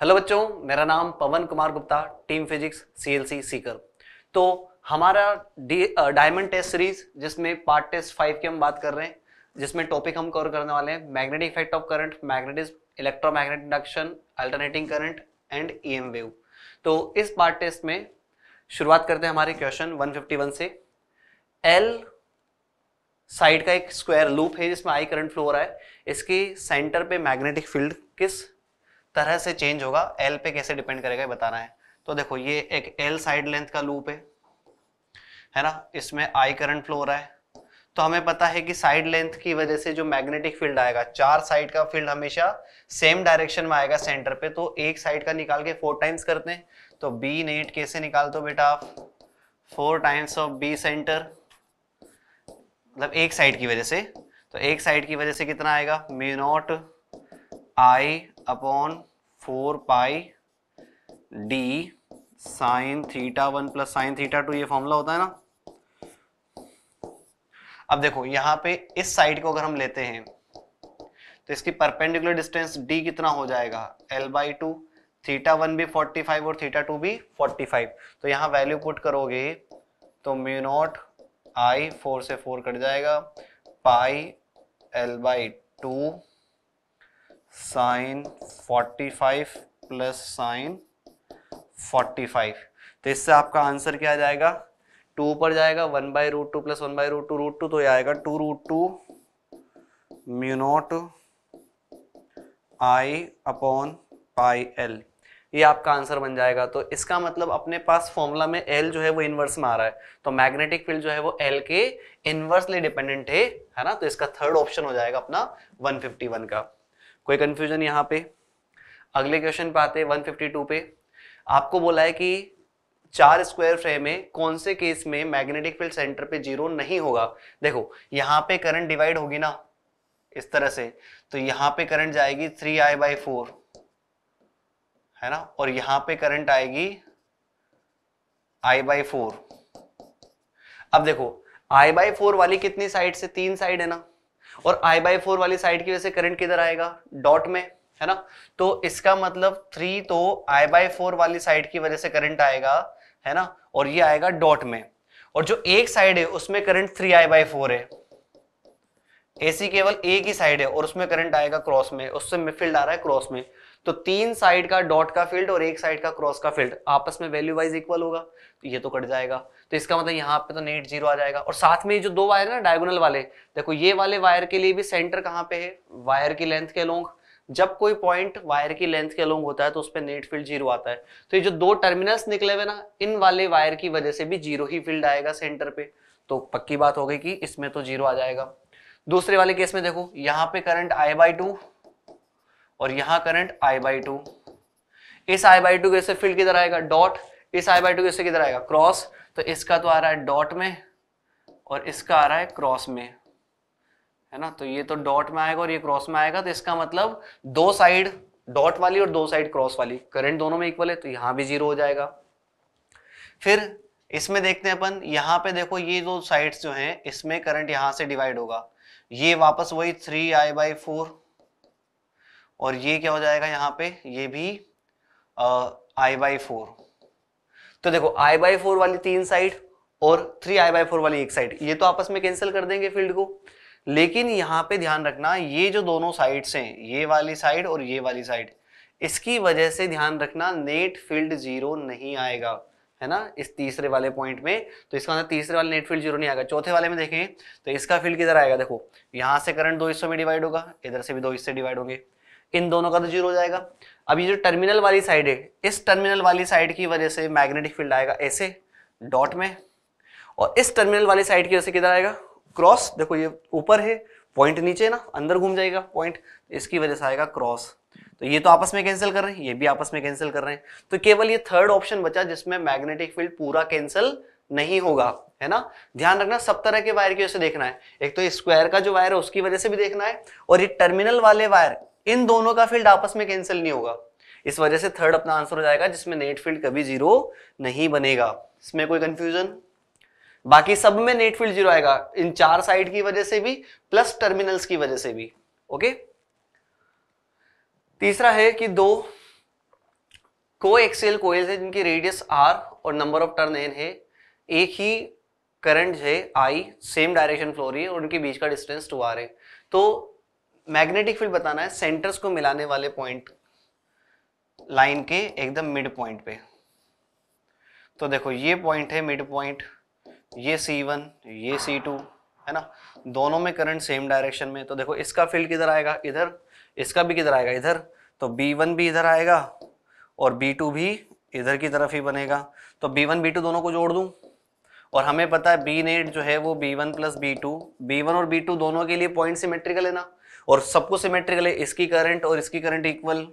hello बच्चों मेरा नाम Pawan Kumar Gupta team physics CLC Sikar तो हमारा डायमंड टेस्ट सीरीज जिसमें पार्ट टेस्ट फाइव की हम बात कर रहे हैं जिसमें टॉपिक हम कवर करने वाले हैं magnetic effect of current magnetism electromagnetic induction alternating current and E e M wave तो इस पार्ट टेस्ट में शुरुआत करते हैं हमारे क्वेश्चन 151 से एल साइड का एक स्क्वायर लूप है जिसमें आई करंट फ्लो हो रहा है इसकी सेंटर पे मैग्नेटिक फील्ड किस तरह से चेंज होगा एल पे कैसे डिपेंड करेगा ये बताना है तो देखो ये एक एल साइड लेंथ का लूप है है ना इसमें आई करंट फ्लो हो रहा है तो हमें पता है कि साइड लेंथ की वजह से जो मैग्नेटिक फील्ड आएगा चार साइड का फील्ड हमेशा सेम डायरेक्शन में आएगा सेंटर पे तो एक साइड का निकाल के फोर टाइम्स करते हैं तो बी नेट कैसे निकाल दो बेटा आप four times of B centre मतलब एक साइड की वजह से तो एक साइड की वजह से कितना आएगा mu naught I upon four pi D sine theta one plus sine theta two ये फॉर्मूला होता है ना अब देखो यहां पे इस साइड को अगर हम लेते हैं तो इसकी परपेंडिकुलर डिस्टेंस डी कितना हो जाएगा L by two theta one भी फोर्टी फाइव और थीटा टू भी फोर्टी फाइव तो यहां वैल्यू पुट करोगे तो म्यू नॉट आई फोर से फोर कट जाएगा pi L by two sine 45 plus sine 45 तो इससे आपका आंसर क्या आ जाएगा टू ऊपर जाएगा one by root two plus one by root two root two तो ये आएगा two root two mu naught I upon pi L ये आपका आंसर बन जाएगा तो इसका मतलब अपने पास फॉर्मूला में एल जो है वो इनवर्स में आ रहा है तो मैग्नेटिक फील्ड जो है वो एल के इनवर्सली डिपेंडेंट है है ना तो इसका थर्ड ऑप्शन हो जाएगा अपना 151 का कोई कंफ्यूजन यहाँ पे अगले क्वेश्चन पे आते हैं 152 पे आपको बोला है कि चार स्क्वायर फ्रेम में कौन से केस में मैग्नेटिक फील्ड सेंटर पे जीरो नहीं होगा देखो यहाँ पे करंट डिवाइड होगी ना इस तरह से तो यहाँ पे करंट जाएगी थ्री आई बाई फोर है ना और यहाँ पे करंट आएगी आई बाई फोर अब देखो आई बाई फोर वाली कितनी साइड से तीन साइड है ना और आई बाई फोर वाली साइड की वजह से करंट किधर आएगा डॉट में है ना तो इसका मतलब थ्री तो आई बाई फोर वाली साइड की वजह से करंट आएगा है ना और ये आएगा डॉट में और जो एक साइड है उसमें current three I by four है एसी केवल एक ही साइड है और उसमें करंट आएगा क्रॉस में उससे फील्ड आ रहा है क्रॉस में तो तीन साइड का डॉट का फील्ड और एक साइड का क्रॉस का फील्ड आपस में वैल्यू वाइज इक्वल होगा तो ये तो कट जाएगा तो इसका मतलब यहाँ पे तो नेट जीरो आ जाएगा और साथ में जो दो वायर है ना डायगोनल वाले देखो ये वाले वायर के लिए भी सेंटर कहाँ पे है वायर की लेंथ के अलोंग जब कोई पॉइंट वायर की लेंथ के अलोंग होता है तो उस पर नेट फील्ड जीरो आता है तो ये जो दो टर्मिनल्स निकले हुए ना इन वाले वायर की वजह से भी जीरो ही फील्ड आएगा सेंटर पे तो पक्की बात हो गई कि इसमें तो जीरो आ जाएगा दूसरे वाले केस में देखो यहाँ पे करंट आई बाई टू और यहाँ करंट आई बाई टू इस आई बाई टू के फील्ड किधर आएगा डॉट इस आई बाई टू के किधर आएगा क्रॉस तो इसका तो आ रहा है डॉट में और इसका आ रहा है क्रॉस में है ना तो ये तो डॉट में आएगा और ये क्रॉस में आएगा तो इसका मतलब दो साइड डॉट वाली और दो साइड क्रॉस वाली करंट दोनों में इक्वल है तो यहां भी जीरो हो जाएगा फिर इसमें देखते हैं अपन यहाँ पे देखो ये दो साइड्स जो हैं इसमें करंट यहां से डिवाइड होगा ये वापस वही थ्री आई बाई फोर और ये क्या हो जाएगा यहाँ पे ये भी आई बाई फोर तो देखो आई बाई फोर वाली तीन साइड और थ्री आई बाई फोर वाली एक साइड ये तो आपस में कैंसिल कर देंगे फील्ड को लेकिन यहाँ पे ध्यान रखना ये जो दोनों साइड्स हैं ये वाली साइड और ये वाली साइड इसकी वजह से ध्यान रखना नेट फील्ड जीरो नहीं आएगा है ना इस तीसरे वाले पॉइंट में तो इसका मतलब तीसरे वाले नेट फील्ड जीरो नहीं आएगा चौथे वाले में देखें तो इसका फील्ड किधर आएगा देखो यहाँ से करंट दो हिस्सों में डिवाइड होगा इधर से भी दो हिस्से डिवाइड होंगे इन दोनों का तो जीरो हो जाएगा अब ये जो टर्मिनल वाली साइड है इस टर्मिनल वाली साइड की वजह से मैग्नेटिक फील्ड आएगा ऐसे डॉट में और इस टर्मिनल वाली साइड की वजह से किधर आएगा क्रॉस देखो ये ऊपर है पॉइंट नीचे ना अंदर घूम जाएगा पॉइंट इसकी वजह से आएगा क्रॉस तो ये तो आपस में कैंसिल कर रहे हैं ये भी आपस में कैंसिल कर रहे हैं तो केवल ये थर्ड ऑप्शन बचा जिसमें मैग्नेटिक फील्ड पूरा कैंसिल नहीं होगा है ना ध्यान रखना सब तरह के वायर की वजह से देखना है एक तो स्क्वायर का जो वायर है उसकी वजह से भी देखना है और ये टर्मिनल वाले वायर इन दोनों का फील्ड आपस में कैंसिल नहीं होगा इस वजह से थर्ड अपना आंसर हो जाएगा जिसमें नेट फील्ड कभी जीरो नहीं बनेगा इसमें कोई कंफ्यूजन बाकी सब में नेट फील्ड जीरो आएगा इन चार साइड की वजह से भी प्लस टर्मिनल्स की वजह से भी ओके तीसरा है कि दो को एक्सेल कोयल है जिनकी रेडियस आर और नंबर ऑफ टर्न एन है एक ही करंट है आई सेम डायरेक्शन फ्लो रही है और उनके बीच का डिस्टेंस टू आर है तो मैग्नेटिक फील्ड बताना है सेंटर्स को मिलाने वाले पॉइंट लाइन के एकदम मिड पॉइंट पे तो देखो ये पॉइंट है मिड पॉइंट ये C1 ये C2 है ना दोनों में करंट सेम डायरेक्शन में तो देखो इसका फील्ड किधर आएगा इधर इसका भी किधर आएगा इधर तो B1 भी इधर आएगा और B2 भी इधर की तरफ ही बनेगा तो B1 B2 दोनों को जोड़ दूं और हमें पता है बी नेट जो है वो B one plus B two B one और बी टू दोनों के लिए पॉइंट सिमेट्रिकल है ना और सबको सिमेट्रिकल है इसकी करंट और इसकी करंट इक्वल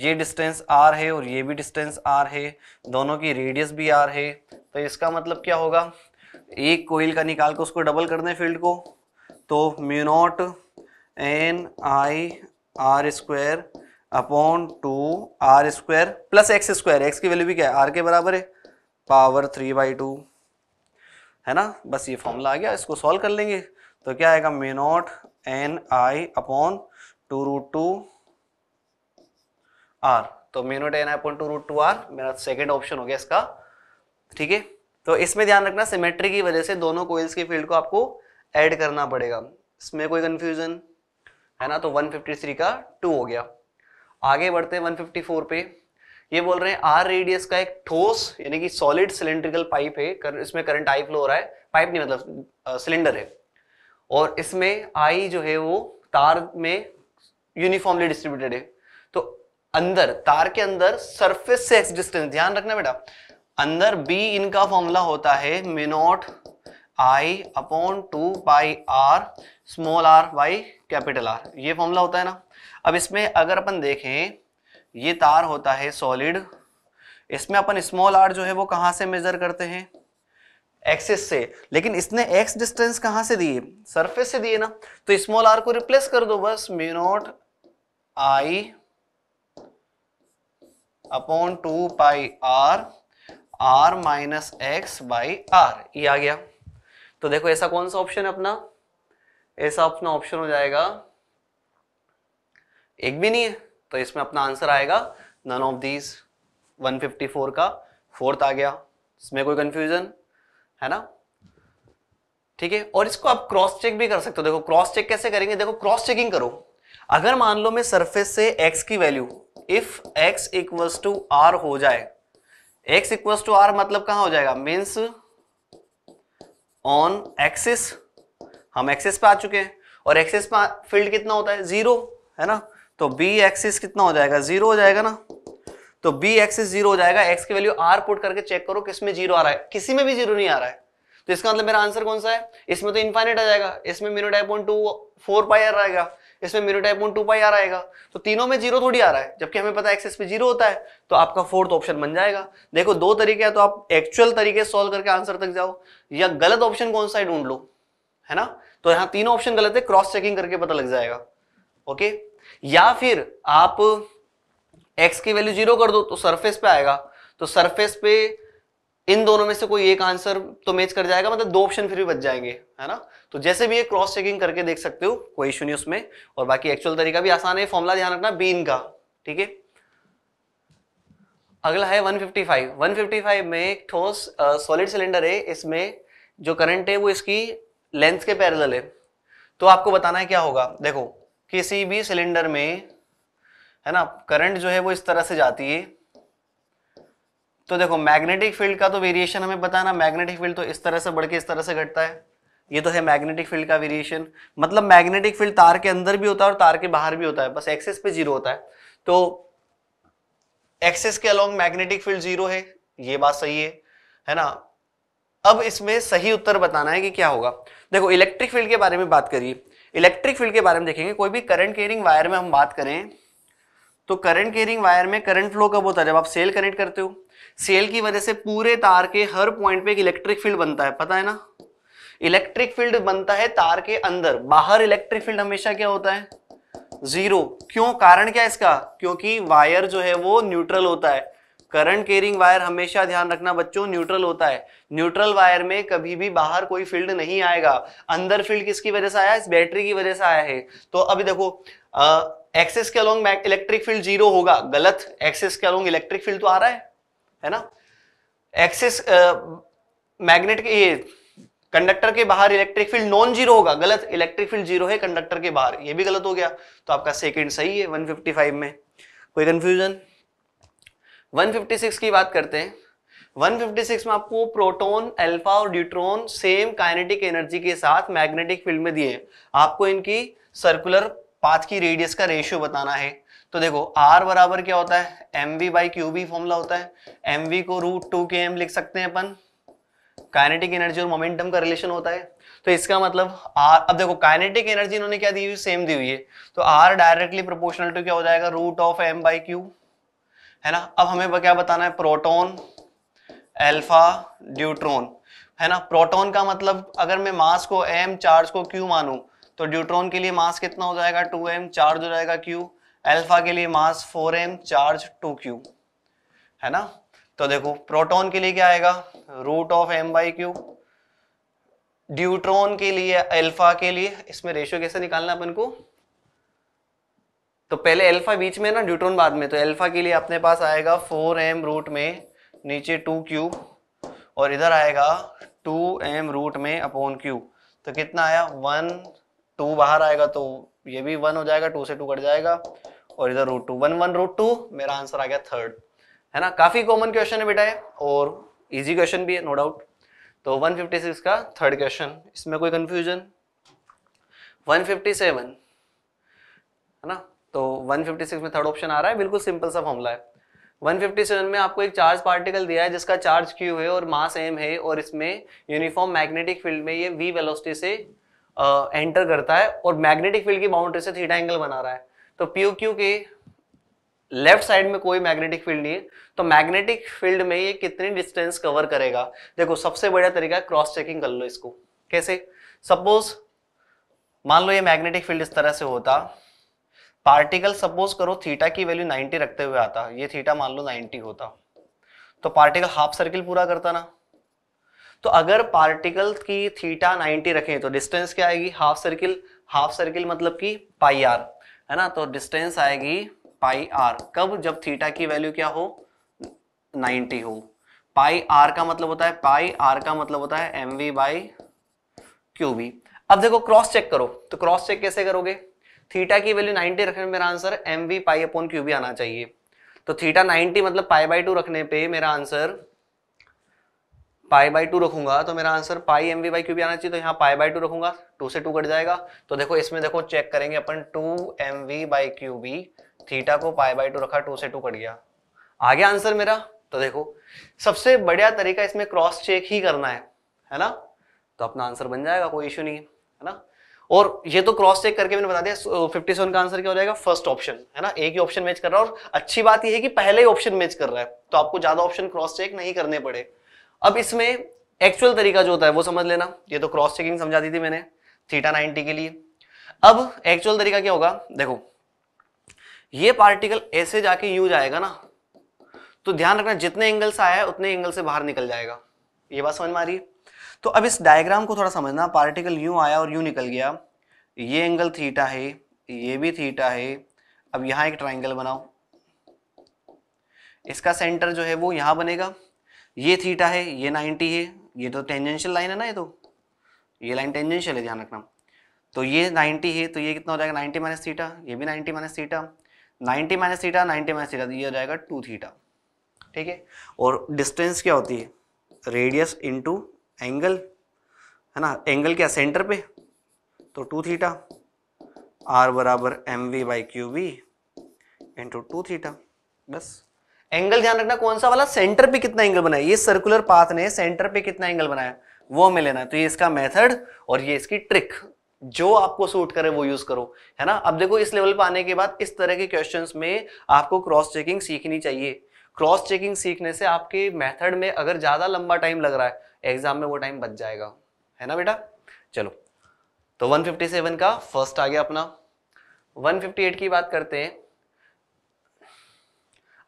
ये डिस्टेंस आर है और ये भी डिस्टेंस आर है दोनों की रेडियस भी आर है तो इसका मतलब क्या होगा एक कोयल का निकाल कर उसको डबल कर दें फील्ड को तो mu naught N I R square upon two R square plus X square X की वैल्यू भी क्या है आर के बराबर है पावर थ्री बाई टू है ना बस ये फॉर्मूला आ गया इसको सॉल्व कर लेंगे तो क्या आएगा mu naught N I upon two root two R तो mu naught N I upon two root two R मेरा सेकेंड ऑप्शन हो गया इसका ठीक है तो इसमें ध्यान रखना सिमेट्री की वजह से दोनों कोयल्स की फील्ड को आपको ऐड करना पड़ेगा इसमें कोई कन्फ्यूजन है ना तो 153 का टू हो गया आगे बढ़ते हैं 154 पे ये बोल रहे हैं आर रेडियस का एक ठोस यानी कि सॉलिड सिलेंड्रिकल पाइप है कर, इसमें करंट आई फ्लो हो रहा है पाइप नहीं मतलब सिलेंडर है और इसमें आई जो है वो तार में यूनिफॉर्मली डिस्ट्रीब्यूटेड है अंदर तार के अंदर सरफेस से एक्स डिस्टेंस ध्यान रखना बेटा अंदर बी इनका फॉर्मूला होता है mu naught I upon two by R small R by capital R ये फॉर्मूला होता है ना अब इसमें अगर अपन देखें ये तार होता है सॉलिड इसमें अपन स्मॉल आर जो है वो कहाँ से मेजर करते हैं एक्सिस से लेकिन इसने एक्स डिस्टेंस कहाँ से दिए सरफेस से दिए ना तो स्मॉल आर को रिप्लेस कर दो बस mu naught I upon two pi R R minus X by R ये आ गया तो देखो ऐसा कौन सा ऑप्शन है अपना ऐसा अपना ऑप्शन हो जाएगा एक भी नहीं है तो इसमें अपना आंसर आएगा नन ऑफ दीज 154 का फोर्थ आ गया इसमें कोई कंफ्यूजन है ना ठीक है और इसको आप क्रॉस चेक भी कर सकते हो देखो क्रॉस चेक कैसे करेंगे देखो क्रॉस चेकिंग करो अगर मान लो मैं सरफेस से x की value if x equals to R हो जाए x इक्वल्स टू आर मतलब कहां हो जाएगा मीन्स ऑन एक्सिस हम एक्सिस पे आ चुके हैं और एक्सिस पे फील्ड कितना होता है जीरो है ना तो बी एक्सिस कितना हो जाएगा जीरो हो जाएगा ना तो बी एक्सिस जीरो हो जाएगा एक्स की वैल्यू आर पुट करके चेक करो किस में जीरो आ रहा है किसी में भी जीरो नहीं आ रहा है तो इसका मतलब मेरा आंसर कौन सा है इसमें तो इन्फाइनेट आ जाएगा इसमें मेरा type point two four pi R आएगा इसमें mu type one two pi R आएगा तो तीनों में जीरो थोड़ी आ रहा है जबकि हमें पता है एक्सेस पे जीरो होता है तो आपका फोर्थ ऑप्शन बन जाएगा देखो दो तरीके हैं तो आप एक्चुअल तरीके सॉल्व करके आंसर तक जाओ या गलत ऑप्शन कौन सा है ढूंढ लो है ना तो यहाँ तीनों ऑप्शन गलत है क्रॉस चेकिंग करके पता लग जाएगा ओके या फिर आप एक्स की वैल्यू जीरो कर दो तो सरफेस पे आएगा तो सरफेस पे इन दोनों में से कोई एक आंसर तो मैच कर जाएगा मतलब दो ऑप्शन फिर भी बच जाएंगे है ना तो जैसे भी ये क्रॉस चेकिंग करके देख सकते हो कोई इशू नहीं उसमें और बाकी एक्चुअल तरीका भी आसान है फॉर्मुला ध्यान रखना बीन का ठीक है अगला है 155 155 में एक ठोस सॉलिड सिलेंडर है इसमें जो करंट है वो इसकी लेंथ के पैरल है तो आपको बताना है क्या होगा देखो किसी भी सिलेंडर में है ना करंट जो है वो इस तरह से जाती है तो देखो मैग्नेटिक फील्ड का तो वेरिएशन हमें बताना मैग्नेटिक फील्ड तो इस तरह से बढ़ के इस तरह से घटता है ये तो है मैग्नेटिक फील्ड का वेरिएशन मतलब मैग्नेटिक फील्ड तार के अंदर भी होता है और तार के बाहर भी होता है बस एक्सेस पे जीरो होता है तो एक्सेस के अलोंग मैग्नेटिक फील्ड जीरो है ये बात सही है है ना अब इसमें सही उत्तर बताना है कि क्या होगा देखो इलेक्ट्रिक फील्ड के बारे में बात करिए इलेक्ट्रिक फील्ड के बारे में देखेंगे कोई भी करंट केयरिंग वायर में हम बात करें तो करंट केयरिंग वायर में करंट फ्लो कब होता है जब आप सेल कनेक्ट करते हो सेल की वजह से पूरे तार के हर पॉइंट पे एक इलेक्ट्रिक फील्ड बनता है पता है ना इलेक्ट्रिक फील्ड बनता है तार के अंदर बाहर इलेक्ट्रिक फील्ड हमेशा क्या होता है जीरो क्यों कारण क्या इसका क्योंकि वायर जो है वो न्यूट्रल होता है करंट केयरिंग वायर हमेशा ध्यान रखना बच्चों न्यूट्रल होता है न्यूट्रल वायर में कभी भी बाहर कोई फील्ड नहीं आएगा अंदर फील्ड किसकी वजह से आया इस बैटरी की वजह से आया है तो अभी देखो एक्सेस के अलोंग इलेक्ट्रिक फील्ड जीरो होगा गलत एक्सेस के अलोंग इलेक्ट्रिक फील्ड तो आ रहा है है ना एक्सेस मैग्नेट के कंडक्टर के बाहर इलेक्ट्रिक फील्ड नॉन जीरो होगा गलत इलेक्ट्रिक फील्ड जीरो है कंडक्टर के बाहर ये भी गलत हो गया तो आपका सेकंड सही है 155 में कोई कंफ्यूजन 156 की बात करते हैं 156 में आपको प्रोटॉन, अल्फा और ड्यूट्रॉन सेम काइनेटिक एनर्जी के साथ मैग्नेटिक फील्ड में दिए आपको इनकी सर्कुलर पाथ की रेडियस का रेशियो बताना है तो देखो आर बराबर क्या होता है M V by Q B formula होता है एम वी को रूट टू के एम लिख सकते हैं अपन काइनेटिक एनर्जी और मोमेंटम का रिलेशन होता है तो इसका मतलब आर अब देखो काइनेटिक एनर्जी इन्होंने क्या दी हुई सेम दी हुई है तो आर डायरेक्टली प्रोपोर्शनल टू क्या हो जाएगा root of M by Q है ना अब हमें क्या बताना है प्रोटोन एल्फा ड्यूट्रॉन है ना प्रोटोन का मतलब अगर मैं मास को एम चार्ज को क्यू मानू तो ड्यूट्रॉन के लिए मास कितना हो जाएगा टू एम चार्ज हो जाएगा क्यू एल्फा के लिए mass four M charge two Q है ना तो देखो प्रोटॉन के लिए क्या आएगा root of M by Q deuteron के लिए अल्फा के लिए इसमें रेशियो कैसे निकालना अपन को तो पहले अल्फा बीच में ना ड्यूट्रॉन बाद में तो अल्फा के लिए अपने पास आएगा फोर एम रूट में नीचे टू क्यू और इधर आएगा टू एम रूट में अपॉन क्यू तो कितना आया वन टू बाहर आएगा तो ये भी वन हो जाएगा टू से टू कट जाएगा और इधर root two one one root two मेरा आंसर आ गया थर्ड है ना काफ़ी कॉमन क्वेश्चन है बेटा ये और इजी क्वेश्चन भी है नो no डाउट तो 156 का थर्ड क्वेश्चन इसमें कोई कंफ्यूजन 157 है ना तो 156 में थर्ड ऑप्शन आ रहा है बिल्कुल सिंपल सा फॉर्मूला है 157 में आपको एक चार्ज पार्टिकल दिया है जिसका चार्ज क्यू है और मास एम है और इसमें यूनिफॉर्म मैग्नेटिक फील्ड में ये वी वेलोसिटी से एंटर करता है और मैग्नेटिक फील्ड की बाउंड्री से थीटा एंगल बना रहा है तो पी क्यू के लेफ्ट साइड में कोई मैग्नेटिक फील्ड नहीं है तो मैग्नेटिक फील्ड में ये कितनी डिस्टेंस कवर करेगा देखो सबसे बढ़िया तरीका है क्रॉस चेकिंग कर लो इसको कैसे सपोज मान लो ये मैग्नेटिक फील्ड इस तरह से होता पार्टिकल सपोज करो थीटा की वैल्यू 90 रखते हुए आता ये थीटा मान लो 90 होता तो पार्टिकल हाफ सर्किल पूरा करता ना तो अगर पार्टिकल की थीटा 90 रखें तो डिस्टेंस क्या आएगी हाफ सर्किल हाफ सर्किल मतलब कि पाई आर है ना तो डिस्टेंस आएगी पाई आर कब जब थीटा की वैल्यू क्या हो 90 हो पाई आर का मतलब होता है पाई आर का मतलब होता है M V by Q V अब देखो क्रॉस चेक करो तो क्रॉस चेक कैसे करोगे थीटा की वैल्यू 90 रखने में मेरा answer M V pi upon Q V आना चाहिए तो थीटा 90 मतलब पाई बाई टू रखने पे मेरा आंसर पाई बाई टू रखूंगा तो मेरा answer pi M V by Q भी आना चाहिए तो यहाँ पाई बाई टू रखूंगा टू से टू कट जाएगा तो देखो इसमें देखो चेक करेंगे अपन two M V by Q B theta को पाई बाई टू रखा टू से टू कट गया आ गया आंसर मेरा तो देखो सबसे बढ़िया तरीका इसमें क्रॉस चेक ही करना है है ना तो अपना आंसर बन जाएगा कोई इश्यू नहीं है ना और ये तो क्रॉस चेक करके मैंने बता दिया फिफ्टी सेवन का आंसर क्या हो जाएगा फर्स्ट ऑप्शन है ना एक ही ऑप्शन मैच कर रहा है और अच्छी बात यह है कि पहले ही ऑप्शन मैच कर रहा है तो आपको ज्यादा ऑप्शन क्रॉस चेक नहीं करने पड़े अब इसमें एक्चुअल तरीका जो होता है वो समझ लेना ये तो क्रॉस चेकिंग समझा दी थी मैंने थीटा नाइनटी के लिए अब एक्चुअल तरीका क्या होगा देखो ये पार्टिकल ऐसे जाके यू जाएगा ना तो ध्यान रखना जितने एंगल से आया है उतने एंगल से बाहर निकल जाएगा ये बात समझ में आ रही है तो अब इस डायग्राम को थोड़ा समझना पार्टिकल यू आया और यू निकल गया ये एंगल थीटा है ये भी थीटा है अब यहाँ एक ट्राइंगल बनाओ इसका सेंटर जो है वो यहां बनेगा ये थीटा है ये 90 है ये तो टेंजेंशियल लाइन है ना ये तो ये लाइन टेंजेंशियल है ध्यान रखना तो ये 90 है तो ये कितना हो जाएगा 90 माइनस थीटा ये भी 90 minus theta ninety minus theta ninety minus theta तो ये हो जाएगा टू थीटा ठीक है और डिस्टेंस क्या होती है रेडियस इंटू एंगल है ना एंगल क्या सेंटर पे तो टू थीटा आर बराबर M V by Q V into two theta बस एंगल ध्यान रखना कौन सा वाला सेंटर पे कितना एंगल बनाया ये सर्कुलर पाथ ने सेंटर पे कितना एंगल बनाया वो हमें लेना है तो ये इसका मेथड और ये इसकी ट्रिक जो आपको सूट करे वो यूज करो है ना अब देखो इस लेवल पर आने के बाद इस तरह के क्वेश्चन में आपको क्रॉस चेकिंग सीखनी चाहिए क्रॉस चेकिंग सीखने से आपके मेथड में अगर ज्यादा लंबा टाइम लग रहा है एग्जाम में वो टाइम बच जाएगा है ना बेटा चलो तो 157 का फर्स्ट आ गया अपना 158 की बात करते हैं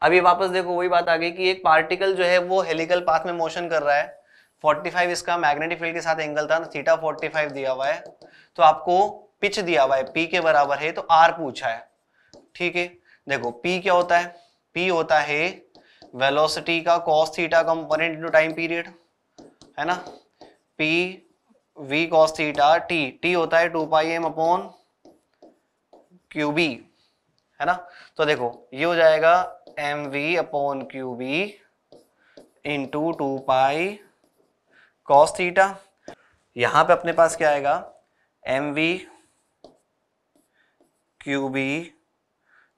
अभी वापस देखो वही बात आ गई कि एक पार्टिकल जो है वो हेलिकल पाथ में मोशन कर रहा है 45 इसका मैग्नेटिक फील्ड के साथ एंगल था थीटा 45 दिया हुआ है तो आपको पिच दिया हुआ है पी के बराबर है तो आर पूछा है ठीक है देखो पी क्या होता है पी होता है वेलोसिटी का cos theta component into time period है ना P V cos theta T T होता है two pi M upon Q B है ना तो देखो ये हो जाएगा M V upon Q B into two pi cos theta यहां पे अपने पास क्या आएगा M V Q B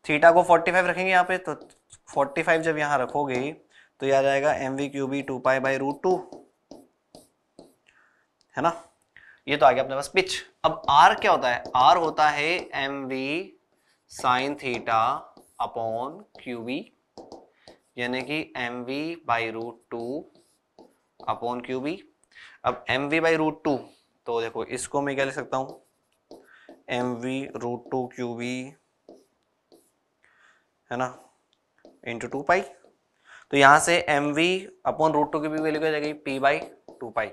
theta को 45 रखेंगे यहाँ पे तो 45 जब यहाँ रखोगे तो यह आ जाएगा M V Q B two pi by root two है ना ये तो आ गया अपने पास पिच अब आर क्या होता है आर होता है M V sine theta upon Q B यानी कि M V by root two upon Q B अब M V by root two तो देखो इसको मैं क्या लिख सकता हूँ M V root two Q V है ना इंटू टू पाई तो यहाँ से M V upon root two की वैल्यू क्या जाएगी पी बाई टू पाई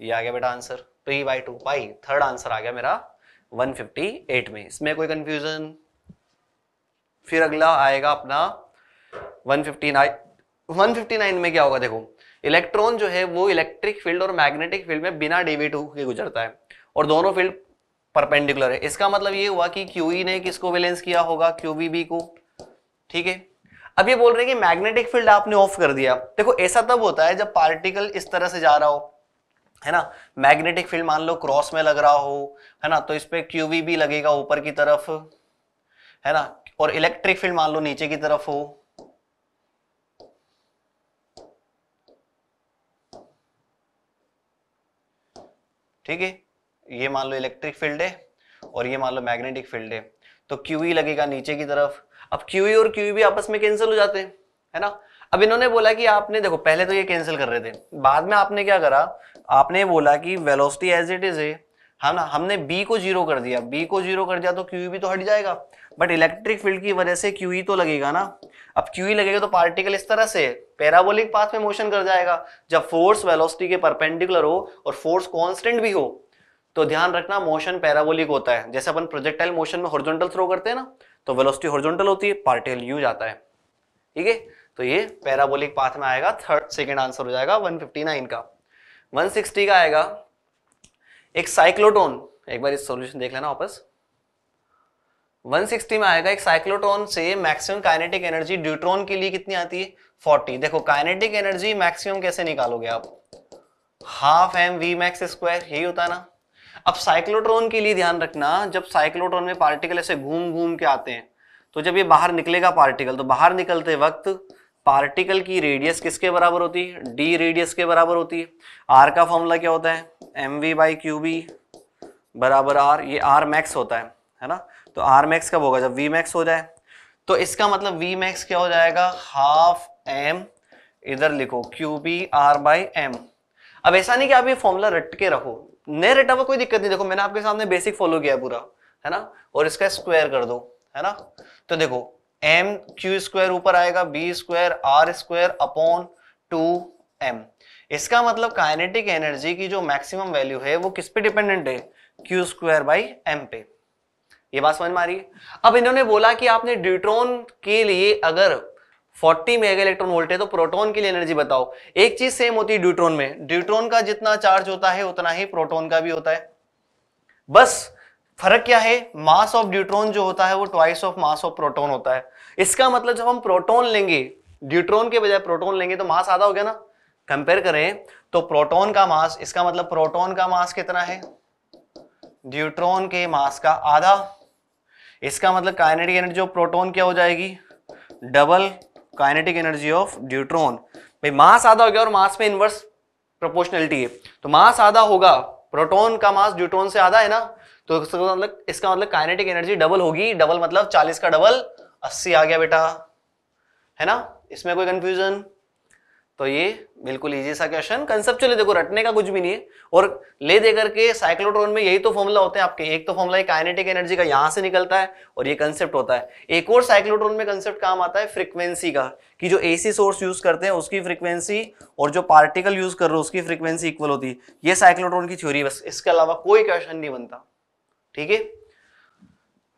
ये आ गया बेटा answer P by two pi third answer आ गया मेरा 158 में इसमें कोई कंफ्यूजन फिर अगला आएगा अपना 159 159 में क्या होगा देखो इलेक्ट्रॉन जो है वो इलेक्ट्रिक फील्ड और मैग्नेटिक फील्ड में बिना डेविट के गुजरता है और दोनों फील्ड परपेंडिकुलर है इसका मतलब ये हुआ कि क्यू e ने किसको बैलेंस किया होगा क्यूबीबी को ठीक है अब ये बोल रहे हैं कि मैग्नेटिक फील्ड आपने ऑफ कर दिया देखो ऐसा तब होता है जब पार्टिकल इस तरह से जा रहा हो है ना मैग्नेटिक फील्ड मान लो क्रॉस में लग रहा हो है ना तो इस पर क्यूवी भी लगेगा ऊपर की तरफ है ना और इलेक्ट्रिक फील्ड मान लो नीचे की तरफ हो ठीक है ये मान लो इलेक्ट्रिक फील्ड है और ये मान लो मैग्नेटिक फील्ड है तो क्यू e लगेगा नीचे की तरफ अब क्यू e और क्यू e भी आपस में कैंसिल हो जाते हैं है ना अब इन्होंने बोला कि आपने देखो पहले तो ये कैंसिल कर रहे थे बाद में आपने क्या करा आपने बोला कि वेलोसिटी एज इट इज है है हाँ ना हमने बी को जीरो कर दिया बी को जीरो कर दिया तो क्यू e भी तो हट जाएगा बट इलेक्ट्रिक फील्ड की वजह से क्यू e तो लगेगा ना अब क्यू e लगेगा तो पार्टिकल इस तरह से पैराबोलिक पाथ में मोशन कर जाएगा जब फोर्स वेलोसिटी के परपेंडिकुलर हो और फोर्स कांस्टेंट भी हो तो ध्यान रखना मोशन पैराबोलिक होता है जैसे अपन प्रोजेक्टाइल मोशन में हॉर्जोंटल थ्रो करते हैं ना तो वेलोसिटी हॉर्जोंटल होती है पार्टिकल यू जाता है ठीक है तो ये पैराबोलिक पाथ में आएगा थर्ड सेकेंड आंसर हो जाएगा वन का वन का आएगा एक साइक्लोटोन एक बार इस सॉल्यूशन देख लेना वापस 160 में आएगा एक साइक्लोटोन से मैक्सिमम काइनेटिक एनर्जी ड्यूट्रॉन के लिए कितनी आती है 40 देखो काइनेटिक एनर्जी मैक्सिमम कैसे निकालोगे आप half M V max square यही होता ना अब साइक्लोट्रॉन के लिए ध्यान रखना जब साइक्लोट्रॉन में पार्टिकल ऐसे घूम घूम के आते हैं तो जब ये बाहर निकलेगा पार्टिकल तो बाहर निकलते वक्त पार्टिकल की रेडियस किसके बराबर होती है डी रेडियस के बराबर होती है आर का फॉर्मूला क्या होता है M V by Q B बराबर आर ये आर मैक्स होता है है ना तो आर मैक्स कब होगा जब वी मैक्स हो जाए तो इसका मतलब वी मैक्स क्या हो जाएगा हाफ एम इधर लिखो Q B R by M अब ऐसा नहीं कि आप ये फॉर्मूला रट के रखो नहीं रटा हुआ कोई दिक्कत नहीं देखो मैंने आपके सामने बेसिक फॉलो किया पूरा है ना और इसका स्क्वायर कर दो है ना तो देखो एम क्यू स्क्वायर ऊपर आएगा B square R square upon two M इसका मतलब काइनेटिक एनर्जी की जो मैक्सिमम वैल्यू है वो किस पे डिपेंडेंट है क्यू स्क्वायर बाई एम पे ये बात समझ में आ रही है अब इन्होंने बोला कि आपने ड्यूट्रॉन के लिए अगर 40 मेगा इलेक्ट्रॉन वोल्ट है तो प्रोटॉन के लिए एनर्जी बताओ एक चीज सेम होती है ड्यूट्रॉन में ड्यूट्रॉन का जितना चार्ज होता है उतना ही प्रोटॉन का भी होता है बस फर्क क्या है मास ऑफ ड्यूट्रॉन जो होता है वो twice of mass of proton होता है इसका मतलब जब हम प्रोटोन लेंगे ड्यूट्रॉन के बजाय प्रोटोन लेंगे तो मास आधा हो गया ना कंपेयर करें तो प्रोटॉन का मास इसका मतलब प्रोटॉन का मास कितना है ड्यूट्रॉन के मास का आधा इसका मतलब काइनेटिक एनर्जी ऑफ प्रोटॉन क्या हो जाएगी double kinetic energy of deuteron भाई मास आधा हो गया और मास में इनवर्स प्रोपोर्शनलिटी है तो मास आधा होगा प्रोटॉन का मास ड्यूट्रॉन से आधा है ना तो इसका मतलब इसका मतलब काइनेटिक एनर्जी डबल होगी डबल मतलब 40 का डबल अस्सी आ गया बेटा है ना इसमें कोई कंफ्यूजन तो ये बिल्कुल इजी सा क्वेश्चन कंसेप्चुअली देखो रटने का कुछ भी नहीं है और ले दे करके साइक्लोट्रॉन में यही तो फॉर्मूला होते हैं आपके एक तो फॉर्मूला काइनेटिक एनर्जी का यहां से निकलता है और ये कंसेप्ट होता है एक और साइक्लोट्रॉन में कंसेप्ट काम आता है फ्रीक्वेंसी का कि जो एसी सोर्स यूज करते हैं उसकी फ्रीक्वेंसी और जो पार्टिकल यूज कर रहे हो उसकी फ्रीक्वेंसी इक्वल होती है ये साइक्लोट्रॉन की थ्योरी बस इसके अलावा कोई क्वेश्चन नहीं बनता ठीक है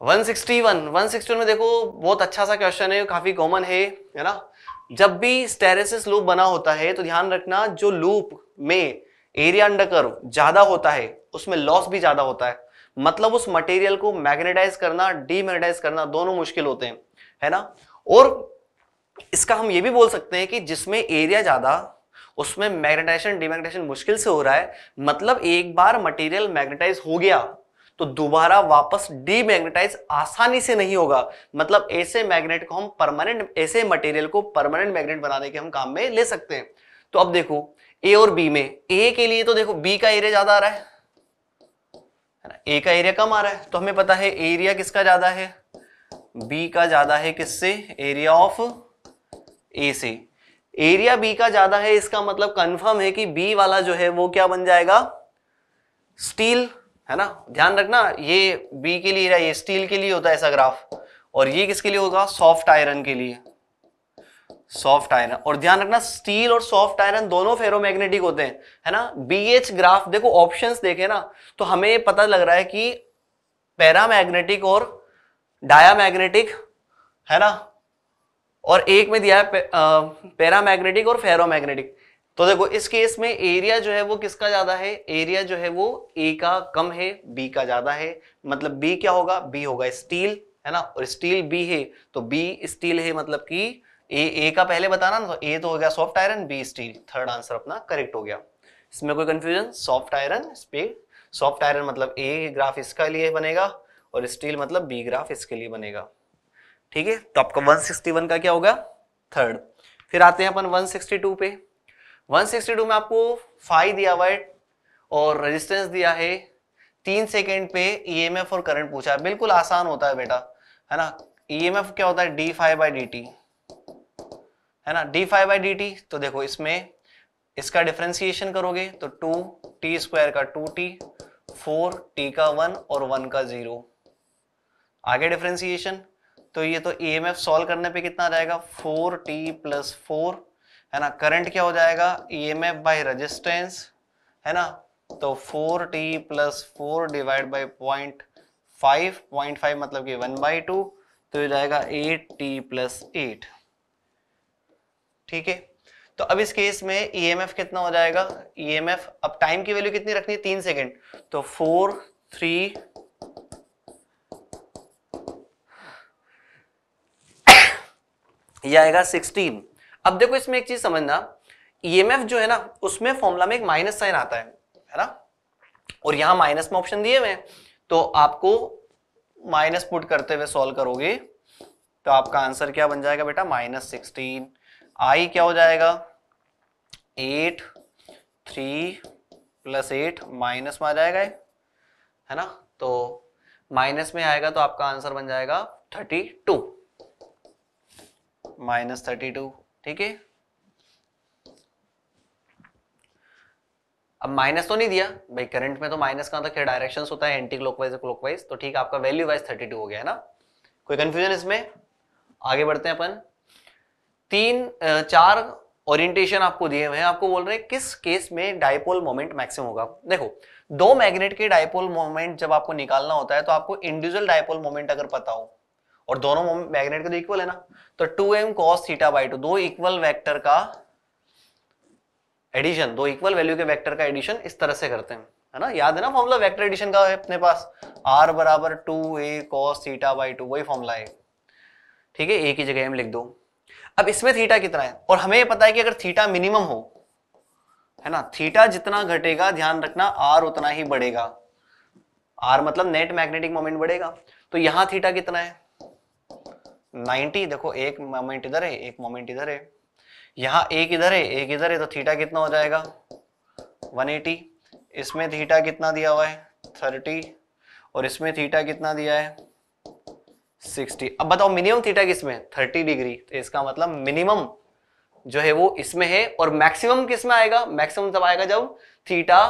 161 161 में देखो बहुत अच्छा सा क्वेश्चन है काफी कॉमन है है ना जब भी स्टेरेसिस लूप बना होता है तो ध्यान रखना जो लूप में एरिया अंडर कर्व ज्यादा होता है उसमें लॉस भी ज्यादा होता है मतलब उस मटेरियल को मैग्नेटाइज करना डीमैग्नेटाइज करना दोनों मुश्किल होते हैं है ना और इसका हम ये भी बोल सकते हैं कि जिसमें एरिया ज्यादा उसमें मैग्नेटाइजेशन डिमैग्नेटाइजेशन मुश्किल से हो रहा है मतलब एक बार मटेरियल मैग्नेटाइज हो गया तो दोबारा वापस डीमैग्नेटाइज आसानी से नहीं होगा मतलब ऐसे मैग्नेट को हम परमानेंट ऐसे मटेरियल को परमानेंट मैग्नेट बनाने के हम काम में ले सकते हैं तो अब देखो ए और बी में ए के लिए तो देखो बी का एरिया ज्यादा आ रहा है ए का एरिया कम आ रहा है तो हमें पता है एरिया किसका ज्यादा है बी का ज्यादा है किससे एरिया ऑफ ए से एरिया बी का ज्यादा है इसका मतलब कंफर्म है कि बी वाला जो है वो क्या बन जाएगा स्टील है ना ध्यान रखना ये बी के लिए ये स्टील के लिए होता है ऐसा ग्राफ और ये किसके लिए होगा सॉफ्ट आयरन के लिए सॉफ्ट आयरन और ध्यान रखना स्टील और सॉफ्ट आयरन दोनों फेरोमैग्नेटिक होते हैं है ना बीएच ग्राफ देखो ऑप्शंस देखे ना तो हमें पता लग रहा है कि पैरामैग्नेटिक और डायामैग्नेटिक है ना और एक में दिया है पैरा पैरामैग्नेटिक और फेरोमैग्नेटिक तो देखो इस केस में एरिया जो है वो किसका ज्यादा है एरिया जो है वो ए का कम है बी का ज्यादा है मतलब बी क्या होगा बी होगा स्टील है ना और स्टील बी है तो बी स्टील है मतलब कि ए ए का पहले बताना ना तो ए तो हो गया soft iron B steel third answer अपना करेक्ट हो गया इसमें कोई confusion soft iron soft iron मतलब ए ग्राफ इसका लिए बनेगा और स्टील मतलब बी ग्राफ इसके लिए बनेगा ठीक है तो आपका 161 का क्या होगा थर्ड फिर आते हैं अपन 162 पे 162 में आपको फाइव दिया हुआ है और रेजिस्टेंस दिया है तीन सेकेंड पे एफ e और करंट पूछा है बिल्कुल आसान होता है बेटा है ना एफ e क्या होता है D phi by D T है ना D phi by D T तो देखो इसमें इसका डिफ्रेंसिएशन करोगे तो टू टी स्क्वायर का टू टी फोर टी का वन और वन का जीरो आगे डिफ्रेंसिएशन तो ये तो ई एम एफ सॉल्व करने पे कितना रहेगा फोर टी प्लस फोर है ना करंट क्या हो जाएगा E M F by resistance है ना तो four T plus four divide by point five point five मतलब कि वन बाई टू तो जाएगा एट टी प्लस एट ठीक है तो अब इस केस में ईएमएफ e कितना हो जाएगा ईएमएफ e अब टाइम की वैल्यू कितनी रखनी है तीन सेकेंड तो फोर थ्री ये आएगा सिक्सटीन अब देखो इसमें एक चीज समझना ईएमएफ e जो है ना उसमें फॉर्मुला में एक माइनस साइन आता है है ना और यहां माइनस में ऑप्शन दिए हुए तो आपको माइनस पुट करते हुए सॉल्व करोगे तो आपका आंसर क्या बन जाएगा बेटा माइनस सिक्सटीन आई क्या हो जाएगा eight three plus eight minus में आ जाएगा है, है ना तो माइनस में आएगा तो आपका आंसर बन जाएगा thirty two minus thirty two ठीक है अब माइनस तो नहीं दिया भाई करंट में तो माइनस का था मतलब डायरेक्शन होता है एंटी क्लॉकवाइज क्लॉकवाइज तो ठीक आपका वैल्यू वाइज थर्टी हो गया है ना कोई कंफ्यूजन इसमें आगे बढ़ते हैं अपन तीन चार ओरिएंटेशन आपको दिए हुए हैं आपको बोल रहे हैं किस केस में डायपोल मोमेंट मैक्सिमम होगा देखो दो मैग्नेट के डायपोल मोमेंट जब आपको निकालना होता है तो आपको इंडिविजुअल डायपोल मोमेंट अगर पता हो और दोनों मैग्नेट के तो इक्वल है ना तो two M cos theta by two दो इक्वल वेक्टर का एडिशन दो इक्वल वैल्यू के वेक्टर का एडिशन इस तरह से करते हैं है ना याद है ना फॉर्मूला वेक्टर एडिशन का है अपने पास आर बराबर two A cos theta by two वही फॉर्मूला है ठीक है ए की जगह एम लिख दो अब इसमें थीटा कितना है और हमें पता है कि अगर थीटा मिनिमम हो है ना थीटा जितना घटेगा ध्यान रखना आर उतना ही बढ़ेगा आर मतलब नेट मैग्नेटिक मोमेंट बढ़ेगा तो यहां थीटा कितना है नाइनटी देखो एक मोमेंट इधर है एक मोमेंट इधर है यहाँ एक इधर है एक इधर है तो थीटा कितना हो जाएगा 180 इसमें थीटा कितना दिया हुआ है 30 और इसमें थीटा कितना दिया है 60 अब बताओ मिनिमम थीटा किसमें 30 डिग्री तो इसका मतलब मिनिमम जो है वो इसमें है और मैक्सिमम किसमें आएगा मैक्सिमम तब आएगा जब थीटा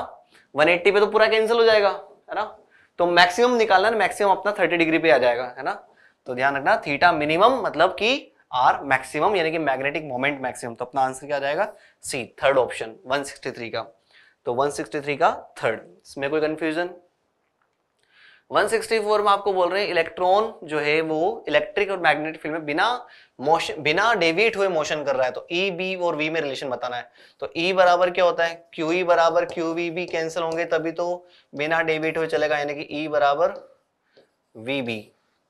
180 पे तो पूरा कैंसिल हो जाएगा है ना तो मैक्सिमम निकालना मैक्सिमम अपना थर्टी डिग्री पे आ जाएगा है ना तो ध्यान रखना थीटा मिनिमम मतलब कि आर मैक्सिमम यानी कि मैग्नेटिक मोमेंट मैक्सिमम तो अपना आंसर क्या जाएगा सी थर्ड ऑप्शन 163 का तो 163 का थर्ड इसमें कोई कंफ्यूजन 164 में आपको बोल रहे हैं इलेक्ट्रॉन जो है वो इलेक्ट्रिक और मैग्नेटिक फील्ड में बिना मोशन बिना डेविएट हुए मोशन कर रहा है तो ई e, बी और वी में रिलेशन बताना है तो ई e बराबर क्या होता है क्यू ई e बराबर क्यू वी बी कैंसिल होंगे तभी तो बिना डेविएट हुए चलेगा यानी कि ई e बराबर वी बी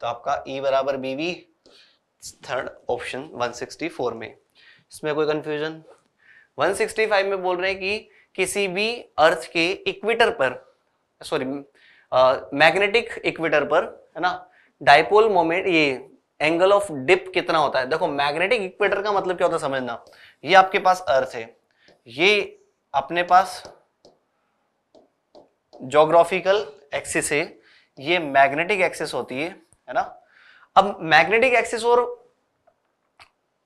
तो आपका ई e बराबर बीवी थर्ड ऑप्शन 164 में इसमें कोई कंफ्यूजन 165 में बोल रहे हैं कि किसी भी अर्थ के इक्विटर पर सॉरी मैग्नेटिक इक्विटर पर है ना डाइपोल मोमेंट ये एंगल ऑफ डिप कितना होता है देखो मैग्नेटिक इक्वेटर का मतलब क्या होता है समझना ये आपके पास अर्थ है ये अपने पास जोग्राफिकल एक्सिस है ये मैग्नेटिक एक्सिस होती है है ना अब मैग्नेटिक एक्सिस और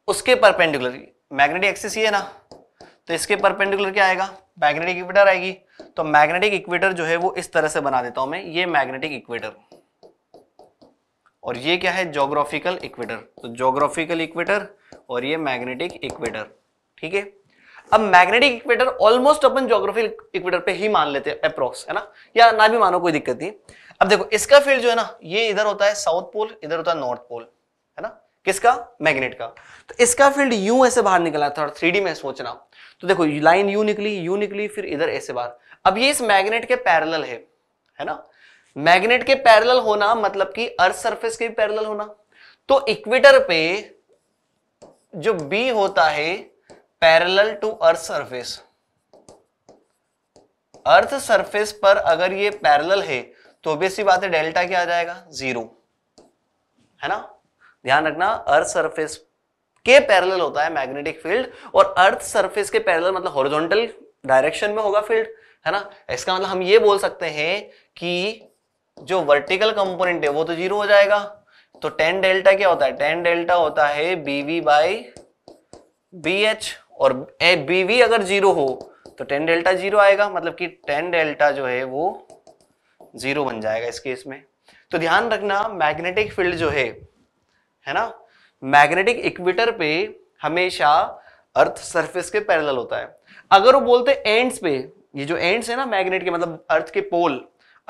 उसके परपेंडिकुलर मैग्नेटिक एक्सिस ये है ना तो इसके परपेंडिकुलर क्या आएगा मैग्नेटिक इक्वेटर आएगी तो मैग्नेटिक इक्वेटर जो है वो इस तरह से बना देता हूं मैं ये मैग्नेटिक इक्वेटर और ये क्या है जोग्राफिकल इक्वेटर तो जोग्राफिकल इक्वेटर और ये मैग्नेटिक इक्वेटर ठीक है अब मैग्नेटिक इक्वेटर ऑलमोस्ट अपन जोग्राफिकल इक्वेटर पे ही मान लेते हैं अप्रोक्स है ना या ना भी मानो कोई दिक्कत नहीं अब देखो इसका फील्ड जो है ना ये इधर होता है साउथ पोल इधर होता है नॉर्थ पोल है ना किसका मैग्नेट का तो इसका फील्ड यू ऐसे बाहर निकला था और थ्री में सोचना तो देखो लाइन यू निकली यू निकली फिर इधर ऐसे बाहर अब ये इस मैग्नेट के पैरल है है ना मैग्नेट के पैरल होना मतलब कि अर्थ सरफेस के पैरल होना तो इक्वेटर पे जो बी होता है parallel to earth surface earth surface पर अगर ये पैरल है तो ऑब्वियसली बात है डेल्टा क्या आ जाएगा जीरो है ना ध्यान रखना अर्थ सरफेस के पैरेलल होता है मैग्नेटिक फील्ड और अर्थ सरफेस के पैरेलल मतलब हॉरिजॉन्टल डायरेक्शन में होगा फील्ड है ना इसका मतलब हम ये बोल सकते हैं कि जो वर्टिकल कंपोनेंट है वो तो जीरो हो जाएगा तो टेन डेल्टा क्या होता है टेन डेल्टा होता है बीवी बाई बी एच और बीवी अगर जीरो हो तो टेन डेल्टा जीरो आएगा मतलब कि टेन डेल्टा जो है वो जीरो बन जाएगा इस केस में तो ध्यान रखना मैग्नेटिक फील्ड जो है है ना मैग्नेटिक इक्वेटर पे हमेशा अर्थ सरफेस के पैरेलल होता है अगर वो बोलते एंड्स पे ये जो एंड्स है ना मैग्नेट के मतलब अर्थ के पोल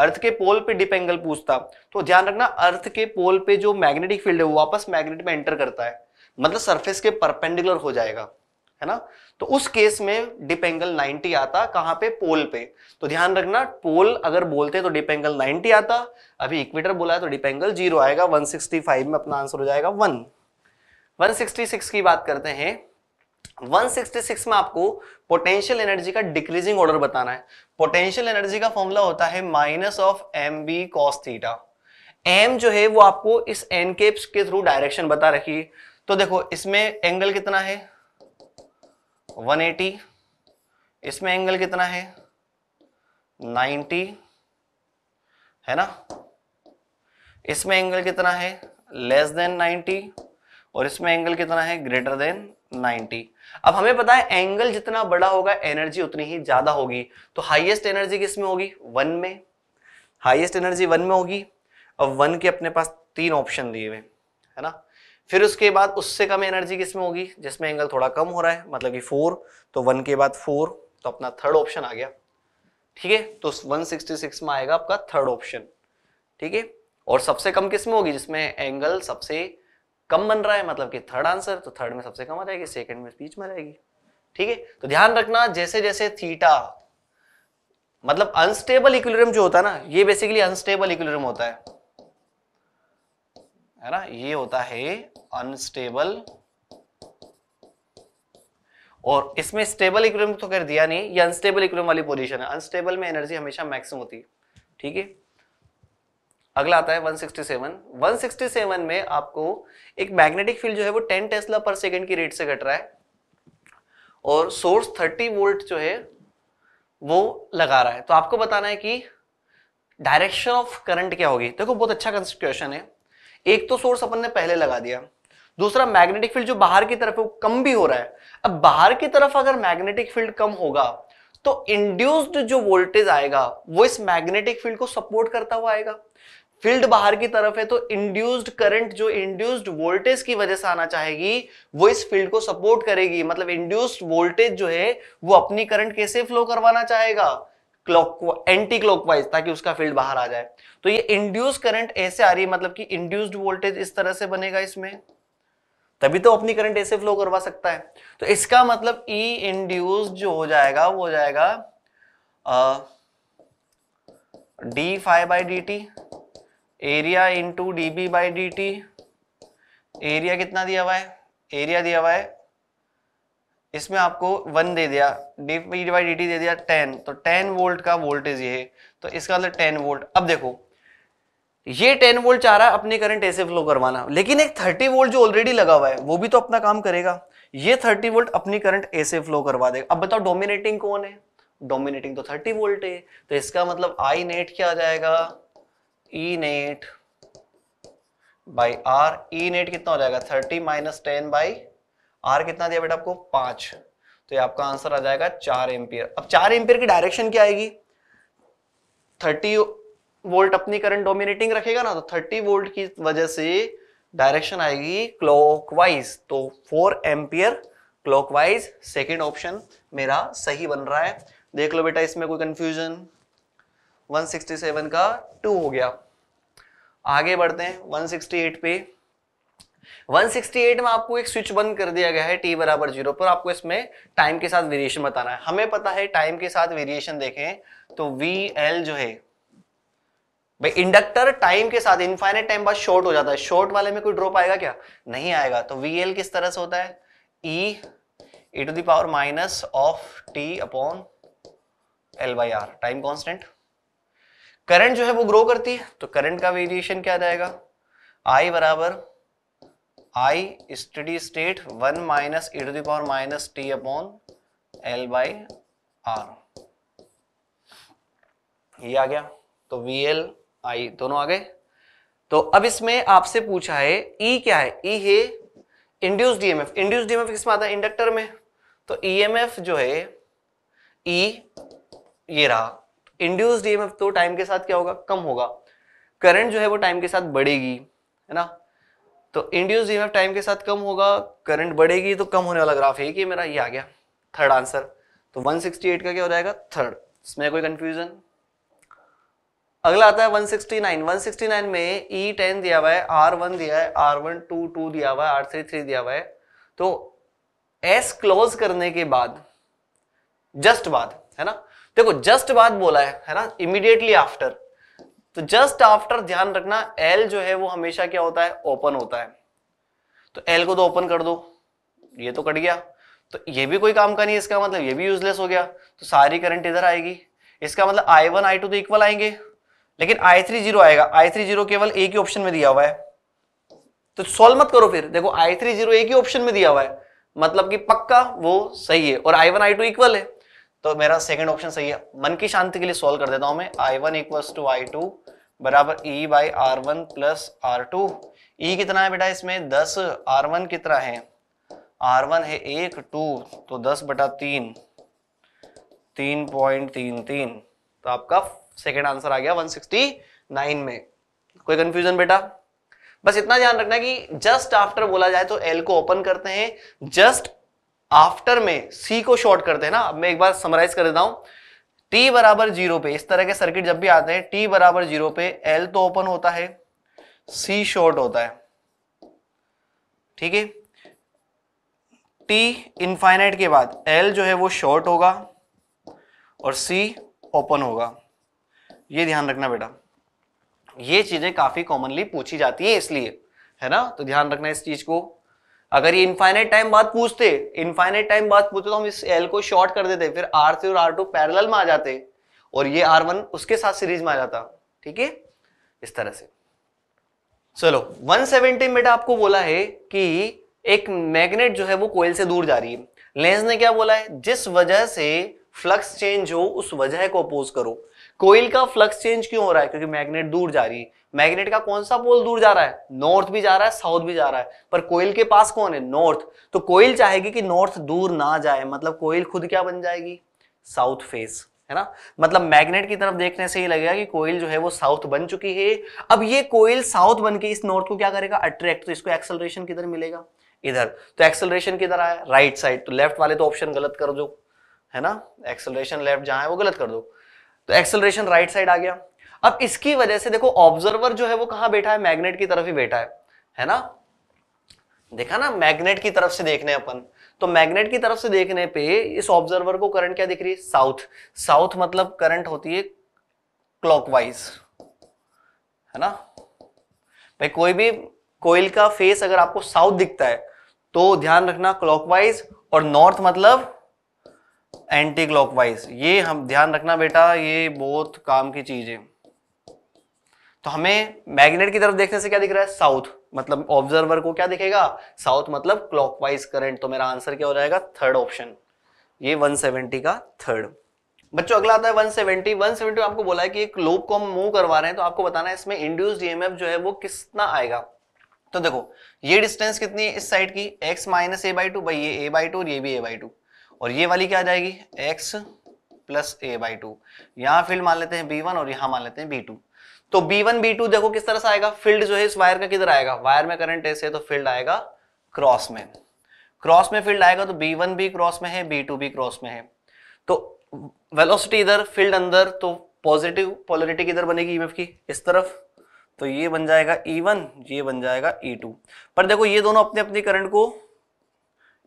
अर्थ के पोल पे डिप एंगल पूछता तो ध्यान रखना अर्थ के पोल पे जो मैग्नेटिक फील्ड है वो वापस मैग्नेट में एंटर करता है मतलब सरफेस के परपेंडिकुलर हो जाएगा है ना तो उस केस में डिप एंगल 90 आता कहां पे पोल पे तो ध्यान रखना पोल अगर बोलते तो डिप एंगल 90 आता अभी इक्वेटर बोला है तो डिप एंगल जीरो आएगा 165 में अपना आंसर हो जाएगा वन 166 की बात करते हैं 166 में आपको पोटेंशियल एनर्जी का डिक्रीजिंग ऑर्डर बताना है पोटेंशियल एनर्जी का फॉर्मूला होता है minus of M B cos theta M जो है वो आपको इस एनकेप्स के थ्रू डायरेक्शन बता रखी तो देखो इसमें एंगल कितना है 180 इसमें एंगल कितना है 90 है ना इसमें एंगल कितना है लेस देन 90 और इसमें एंगल कितना है ग्रेटर देन 90 अब हमें पता है एंगल जितना बड़ा होगा एनर्जी उतनी ही ज्यादा होगी तो हाईएस्ट एनर्जी किसमें होगी वन में हाईएस्ट एनर्जी वन में होगी अब वन के अपने पास तीन ऑप्शन दिए हुए है ना फिर उसके बाद उससे कम एनर्जी किसमें होगी जिसमें एंगल थोड़ा कम हो रहा है मतलब कि फोर तो वन के बाद फोर तो अपना थर्ड ऑप्शन आ गया ठीक है तो 166 में आएगा आपका थर्ड ऑप्शन ठीक है और सबसे कम किस में होगी जिसमें एंगल सबसे कम बन रहा है मतलब कि थर्ड आंसर तो थर्ड में सबसे कम आ जाएगी सेकंड में बीच में रहेगी ठीक है तो ध्यान रखना जैसे जैसे थीटा मतलब अनस्टेबल इक्विलिब्रियम जो होता है ना ये बेसिकली अनस्टेबल इक्विलिब्रियम होता है है ना ये होता है अनस्टेबल और इसमें स्टेबल इक्विलिब्रियम तो कर दिया नहीं ये अनस्टेबल इक्विलिब्रियम वाली पोजीशन है अनस्टेबल में एनर्जी हमेशा मैक्सिमम होती है ठीक है अगला आता है 167 167 में आपको एक मैग्नेटिक फील्ड जो है वो 10 टेस्ला पर सेकंड की रेट से घट रहा है और सोर्स 30 वोल्ट जो है वो लगा रहा है तो आपको बताना है कि डायरेक्शन ऑफ करंट क्या होगी देखो बहुत अच्छा क्वेश्चन है एक तो सोर्स अपन ने पहले लगा दिया दूसरा मैग्नेटिक फील्ड जो बाहर की तरफ है वो कम भी हो रहा है अब बाहर की तरफ अगर मैग्नेटिक फील्ड कम होगा तो इंड्यूस्ड जो वोल्टेज आएगा वो इस मैग्नेटिक फील्ड को सपोर्ट करता हुआ आएगा फील्ड बाहर की तरफ है तो इंड्यूस्ड करंट जो इंड्यूस्ड वोल्टेज की वजह से आना चाहेगी वो इस फील्ड को सपोर्ट करेगी मतलब इंड्यूस्ड वोल्टेज जो है वो अपनी करंट कैसे फ्लो करवाना चाहेगा क्लॉक एंटी क्लॉकवाइज ताकि उसका फील्ड बाहर आ जाए तो ये इंड्यूस करंट ऐसे आ रही है मतलब कि इंड्यूस्ड वोल्टेज इस तरह से बनेगा इसमें तभी तो अपनी करंट ऐसे फ्लो करवा सकता है तो इसका मतलब ई e इंड्यूस जो हो जाएगा वो हो जाएगा D phi by D T area into D B by D T area कितना दिया हुआ है एरिया दिया हुआ है इसमें आपको वन दे दिया डी बाई डी टी दे दिया टेन तो टेन वोल्ट का वोल्टेज ये है तो इसका मतलब टेन वोल्ट अब देखो ये 10 वोल्ट चाह रहा है अपने करंट ऐसे फ्लो करवाना लेकिन एक 30 वोल्ट जो ऑलरेडी लगा हुआ है वो भी तो अपना काम करेगा ये 30 वोल्ट अपनी करंट ऐसे फ्लो करवा देगा अब बताओ डोमिनेटिंग कौन है डोमिनेटिंग तो 30 वोल्ट है तो इसका मतलब आई नेट क्या आ जाएगा E net by R E net कितना हो जाएगा thirty minus ten by R कितना दिया बेटा आपको पांच तो ये आपका आंसर आ जाएगा चार एम्पियर अब चार एम्पियर की डायरेक्शन क्या आएगी थर्टी वोल्ट अपनी करंट डोमिनेटिंग रखेगा ना तो 30 वोल्ट की वजह से डायरेक्शन आएगी क्लॉकवाइज तो 4 एम्पियर क्लॉकवाइज सेकंड ऑप्शन मेरा सही बन रहा है देख लो बेटा इसमें कोई कंफ्यूजन 167 का 2 हो गया आगे बढ़ते हैं 168 पे 168 में आपको एक स्विच बंद कर दिया गया है टी बराबर जीरो पर आपको इसमें टाइम के साथ वेरिएशन बताना है हमें पता है टाइम के साथ वेरिएशन देखें तो वी एल जो है भाई इंडक्टर टाइम के साथ इनफाइनेट टाइम बाद शॉर्ट हो जाता है शॉर्ट वाले में कोई ड्रॉप आएगा क्या नहीं आएगा तो वी किस तरह से होता है E A to the power minus of T upon L by R time constant current जो है वो ग्रो करती है तो करंट का वेरिएशन क्या जाएगा आई बराबर I steady state one minus A to the power minus T upon L by R ये आ गया तो वी एल आई दोनों आ गए तो अब इसमें आपसे पूछा है ई e क्या है ई e है इंड्यूस डीएमएफ इंड्यूस डीएमएफ किसमें आता है इंडक्टर में तो ईएमएफ e जो है ई e, ये रहा इंड्यूस डीएमएफ e तो टाइम के साथ क्या होगा कम होगा करंट जो है वो टाइम के साथ बढ़ेगी है ना तो इंड्यूस डीएमएफ टाइम के साथ कम होगा करंट बढ़ेगी तो कम होने वाला ग्राफ है कि मेरा ये आ गया थर्ड आंसर तो 168 का क्या हो जाएगा थर्ड इसमें कोई कंफ्यूजन अगला आता है 169 169 में E10 दिया हुआ है R1 दिया है R1 2 2 दिया हुआ है R3 3 दिया हुआ है तो S क्लोज करने के बाद जस्ट बाद है ना देखो जस्ट बाद बोला है है ना इमीडिएटली आफ्टर तो जस्ट आफ्टर ध्यान रखना L जो है वो हमेशा क्या होता है ओपन होता है तो L को तो ओपन कर दो ये तो कट गया तो ये भी कोई काम का नहीं इसका मतलब ये भी यूजलेस हो गया तो सारी करंट इधर आएगी इसका मतलब आई I2 तो इक्वल आएंगे लेकिन आई थ्री जीरो आएगा आई थ्री जीरो केवल एक ही ऑप्शन में दिया हुआ है तो सोल्व मत करो फिर देखो आई थ्री जीरो एक ही ऑप्शन में दिया हुआ है मतलब कि पक्का वो सही है और I one I two equal है तो मेरा सेकंड ऑप्शन सही है मन की शांति के लिए सॉल्व कर देता हूं मैं I one equal to I two बराबर E by R one plus R two E कितना है बेटा इसमें दस आर वन कितना है आर वन है एक टू तो दस बटा तीन तीन पॉइंट तीन तीन तो आपका सेकेंड आंसर आ गया 169 में कोई कंफ्यूजन बेटा बस इतना ध्यान रखना कि जस्ट आफ्टर बोला जाए तो एल को ओपन करते हैं जस्ट आफ्टर में सी को शॉर्ट करते हैं ना अब मैं एक बार समराइज कर देता हूं टी बराबर जीरो पे इस तरह के सर्किट जब भी आते हैं टी बराबर जीरो पे एल तो ओपन होता है सी शॉर्ट होता है ठीक है टी इनफाइनाइट के बाद एल जो है वो शॉर्ट होगा और सी ओपन होगा ये ध्यान रखना बेटा ये चीजें काफी कॉमनली पूछी जाती है इसलिए है ना तो ध्यान रखना इस चीज को अगर ये इनफाइनाइट टाइम बाद पूछते इनफाइनाइट टाइम बाद पूछते तो हम इस एल को शॉर्ट कर देते फिर आर थ्री और आर टू पैरल में आ जाते और ये आर वन उसके साथ सीरीज में आ जाता ठीक है इस तरह से चलो 170 में आपको बोला है कि एक मैग्नेट जो है वो कोयल से दूर जा रही है लेंस ने क्या बोला है जिस वजह से फ्लक्स चेंज हो उस वजह को अपोज करो कोयल का फ्लक्स चेंज क्यों हो रहा है क्योंकि मैग्नेट दूर जा रही है मैग्नेट का कौन सा पोल दूर जा रहा है नॉर्थ भी जा रहा है साउथ भी जा रहा है पर कोयल के पास कौन है नॉर्थ तो कोयल चाहेगी कि नॉर्थ दूर ना जाए मतलब कोयल खुद क्या बन जाएगी साउथ फेस है ना मतलब मैग्नेट की तरफ देखने से ही लगेगा कि कोयल जो है वो साउथ बन चुकी है अब ये कोयल साउथ बन के इस नॉर्थ को क्या करेगा अट्रैक्ट तो इसको एक्सलरेशन किधर मिलेगा इधर तो एक्सलरेशन किधर आया राइट साइड तो लेफ्ट वाले तो ऑप्शन गलत कर दो है ना एक्सलरेशन लेफ्ट जहां है वो गलत कर दो तो एक्सेलरेशन राइट साइड आ गया अब इसकी वजह से देखो ऑब्जर्वर जो है वो कहां बैठा है मैग्नेट की तरफ ही बैठा है है ना देखा ना मैग्नेट की तरफ से देखने अपन तो मैग्नेट की तरफ से देखने पे इस ऑब्जर्वर को करंट क्या दिख रही है साउथ साउथ मतलब करंट होती है क्लॉकवाइज है ना भाई कोई भी कोयल का फेस अगर आपको साउथ दिखता है तो ध्यान रखना क्लॉकवाइज और नॉर्थ मतलब एंटी क्लॉकवाइज ये हम ध्यान रखना बेटा ये बहुत काम की चीज है तो हमें मैग्नेट की तरफ देखने से क्या दिख रहा है साउथ मतलब ऑब्जर्वर को क्या दिखेगा साउथ मतलब क्लॉकवाइज करंट तो मेरा आंसर क्या हो जाएगा थर्ड ऑप्शन ये 170 का थर्ड बच्चों अगला आता है 170 170 आपको बोला है कि एक लोब को हम मूव करवा रहे हैं तो आपको बताना है इसमें इंड्यूस ईएमएफ e जो है वो कितना आएगा तो देखो ये डिस्टेंस कितनी है इस साइड की X minus A by two by ये ए बाई टू और ये भी ए बाई टू और ये वाली क्या आ जाएगी X plus A by two यहां फील्ड मान लेते हैं बी वन और यहां मान लेते हैं बी टू तो बी वन बी टू देखो किस तरह से आएगा फील्ड जो है इस वायर का किधर आएगा वायर में करंट ऐसे है तो फील्ड आएगा क्रॉस में क्रॉस में फील्ड आएगा तो बी वन भी क्रॉस में है बी टू भी क्रॉस में है तो वेलोसिटी इधर फील्ड अंदर तो पॉजिटिव पोलरिटी किधर बनेगी ईएमएफ e की इस तरफ तो ये बन जाएगा E1 ये बन जाएगा E2 पर देखो ये दोनों अपने अपने करंट को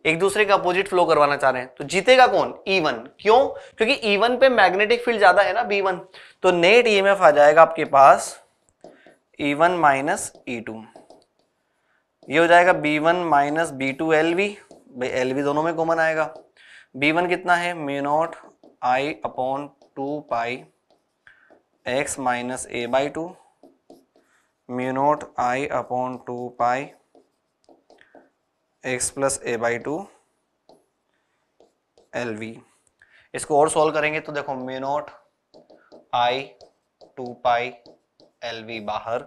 एक दूसरे का अपोजिट फ्लो करवाना चाह रहे हैं तो जीतेगा कौन E1 क्यों क्योंकि E1 पे मैग्नेटिक फील्ड ज्यादा है ना B1 तो नेट ईएमएफ e आ जाएगा आपके पास ई वन माइनस ई ये हो जाएगा B one minus B two L V भाई एल वी दोनों में कॉमन आएगा B1 कितना है mu naught I upon two pi X minus A by two mu naught I upon two pi X plus A by two L V इसको और solve करेंगे तो देखो mu naught I two pi L V बाहर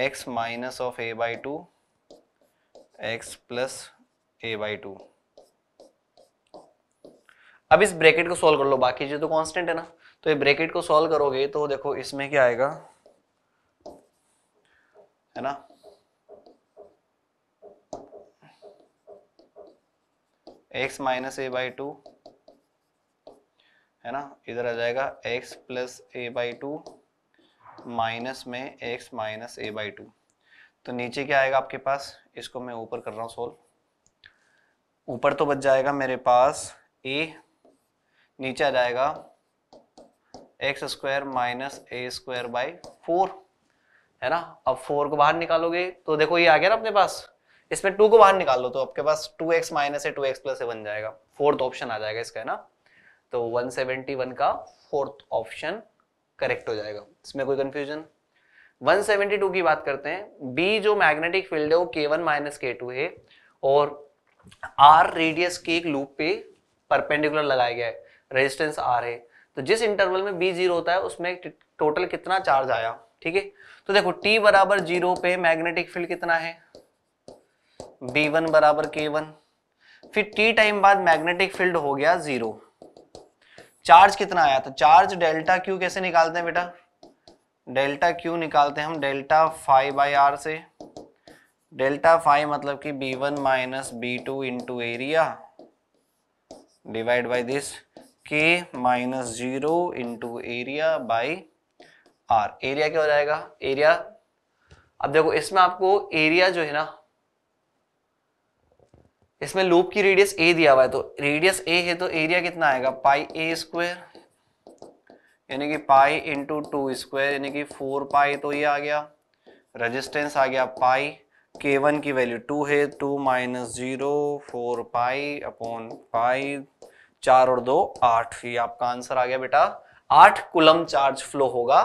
X minus of A by two X plus A by two अब इस bracket को solve कर लो बाकी जो तो कांस्टेंट है ना तो ये ब्रैकेट को सॉल्व करोगे तो देखो इसमें क्या आएगा है ना X minus A by two है ना इधर आ जाएगा X plus A by two minus में X minus A by two तो नीचे क्या आएगा आपके पास इसको मैं ऊपर कर रहा हूँ सोल्व ऊपर तो बच जाएगा मेरे पास ए नीचे आ जाएगा X square minus A square by four है ना अब फोर को बाहर निकालोगे तो देखो ये आ गया ना अपने पास इसमें टू को बाहर निकाल दो तो आपके पास टू एक्स माइनस है टू एक्स प्लस बन जाएगा फोर्थ ऑप्शन आ जाएगा इसका है ना तो 171 का फोर्थ ऑप्शन करेक्ट हो जाएगा इसमें कोई कंफ्यूजन 172 की बात करते हैं बी जो मैग्नेटिक फील्ड है वो के वन माइनस के टू है और आर रेडियस के एक लूप पे परपेंडिकुलर लगाया गया है रेजिस्टेंस आर है तो जिस इंटरवल में बी जीरो होता है उसमें टोटल कितना चार्ज आया ठीक है तो देखो टी बराबर जीरो पे मैग्नेटिक फील्ड कितना है बी वन बराबर के वन फिर टी टाइम बाद मैग्नेटिक फील्ड हो गया जीरो चार्ज कितना आया तो चार्ज डेल्टा क्यू कैसे निकालते हैं बेटा डेल्टा क्यू निकालते हैं हम डेल्टा फाइव बाई आर से डेल्टा फाइव मतलब कि B one minus B two into area divide by this के minus zero into area by R area क्या हो जाएगा एरिया अब देखो इसमें आपको एरिया जो है ना इसमें लूप की रेडियस ए दिया हुआ है तो रेडियस ए है तो एरिया कितना आएगा पाई ए स्क्वायर यानी कि पाई इंटू टू स्क्वायर यानी कि फोर पाई तो ये आ गया रेजिस्टेंस आ गया पाई के वन की वैल्यू टू है two minus zero four pi upon pi चार और दो आठ ये आपका आंसर आ गया बेटा आठ कुलम चार्ज फ्लो होगा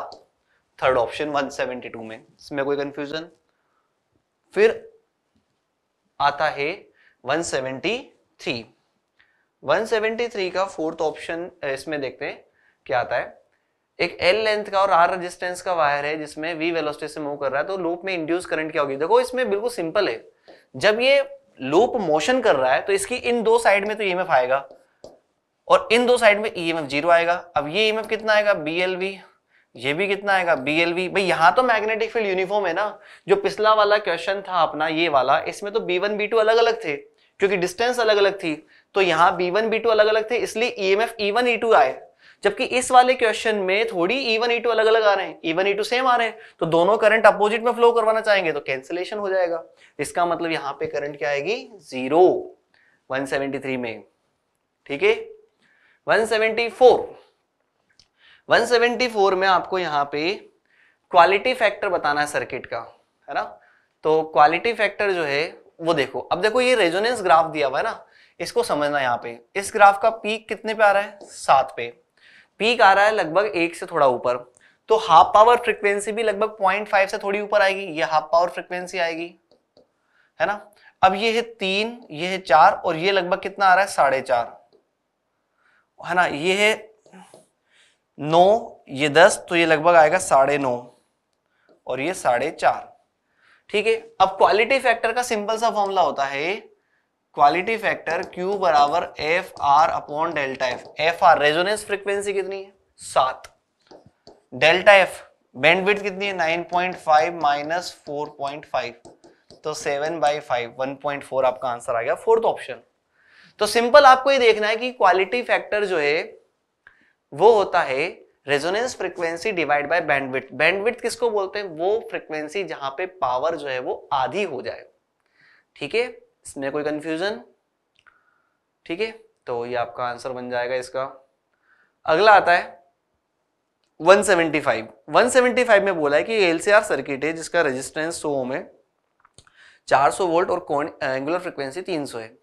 third option one seventy two में इसमें कोई कंफ्यूजन फिर आता है 173 173 का फोर्थ ऑप्शन इसमें देखते हैं क्या आता है एक एल लेंथ का और आर रेजिस्टेंस का वायर है जिसमें वी वेलोसिटी से मूव कर रहा है तो लूप में इंड्यूस करंट क्या होगी देखो इसमें बिल्कुल सिंपल है जब ये लूप मोशन कर रहा है तो इसकी इन दो साइड में तो ई e आएगा और इन दो साइड में ई e जीरो आएगा अब ये ई e कितना आएगा बीएलवी ये भी कितना आएगा बी वी भाई यहाँ तो मैग्नेटिक फील्ड यूनिफॉर्म है ना जो पिछला वाला क्वेश्चन था अपना ये वाला इसमें तो बी वन बी टू अलग अलग थे क्योंकि डिस्टेंस अलग अलग थी तो वन बी टू अलग अलग थे इसलिए EMF E1 e आए जबकि इस वाले क्वेश्चन में थोड़ी E1 E2 अलग अलग आ रहे हैं E1 E2 सेम आ रहे हैं तो दोनों करंट अपोजिट में फ्लो करवाना चाहेंगे तो कैंसिलेशन हो जाएगा इसका मतलब यहां पे करंट क्या आएगी जीरो 173 में ठीक है 174 174 में आपको यहां पे क्वालिटी फैक्टर बताना है सर्किट का है ना तो क्वालिटी फैक्टर जो है वो देखो अब देखो ये रेजोनेंस ग्राफ दिया हुआ है ना इसको समझना यहाँ पे इस ग्राफ का पीक कितने पे आ रहा है सात पे पीक आ रहा है लगभग एक से थोड़ा ऊपर तो हाफ पावर फ्रिक्वेंसी भी लगभग पॉइंट फाइव से थोड़ी ऊपर आएगी ये हाफ पावर फ्रिक्वेंसी आएगी है ना अब ये है तीन ये है चार और ये लगभग कितना आ रहा है साढ़े चार है ना ये है नौ ये दस तो ये लगभग आएगा साढ़े नौ और ये साढ़े चार ठीक है अब क्वालिटी फैक्टर का सिंपल सा फॉर्मूला होता है क्वालिटी फैक्टर Q बराबर F R upon delta F F R resonance frequency कितनी है सात डेल्टा एफ बैंडविड्थ कितनी है nine point five minus four point five तो seven by five one point four आपका आंसर आ गया फोर्थ ऑप्शन तो सिंपल आपको ये देखना है कि क्वालिटी फैक्टर जो है वो होता है resonance frequency divide by bandwidth bandwidth किसको बोलते हैं वो फ्रिक्वेंसी जहां पे पावर जो है वो आधी हो जाए ठीक है इसमें कोई कंफ्यूजन ठीक है तो ये आपका आंसर बन जाएगा इसका अगला आता है 175 175 में बोला है कि एलसीआर सर्किट है जिसका रेजिस्टेंस 100 ओम है 400 वोल्ट और कौन एंगुलर फ्रिक्वेंसी 300 है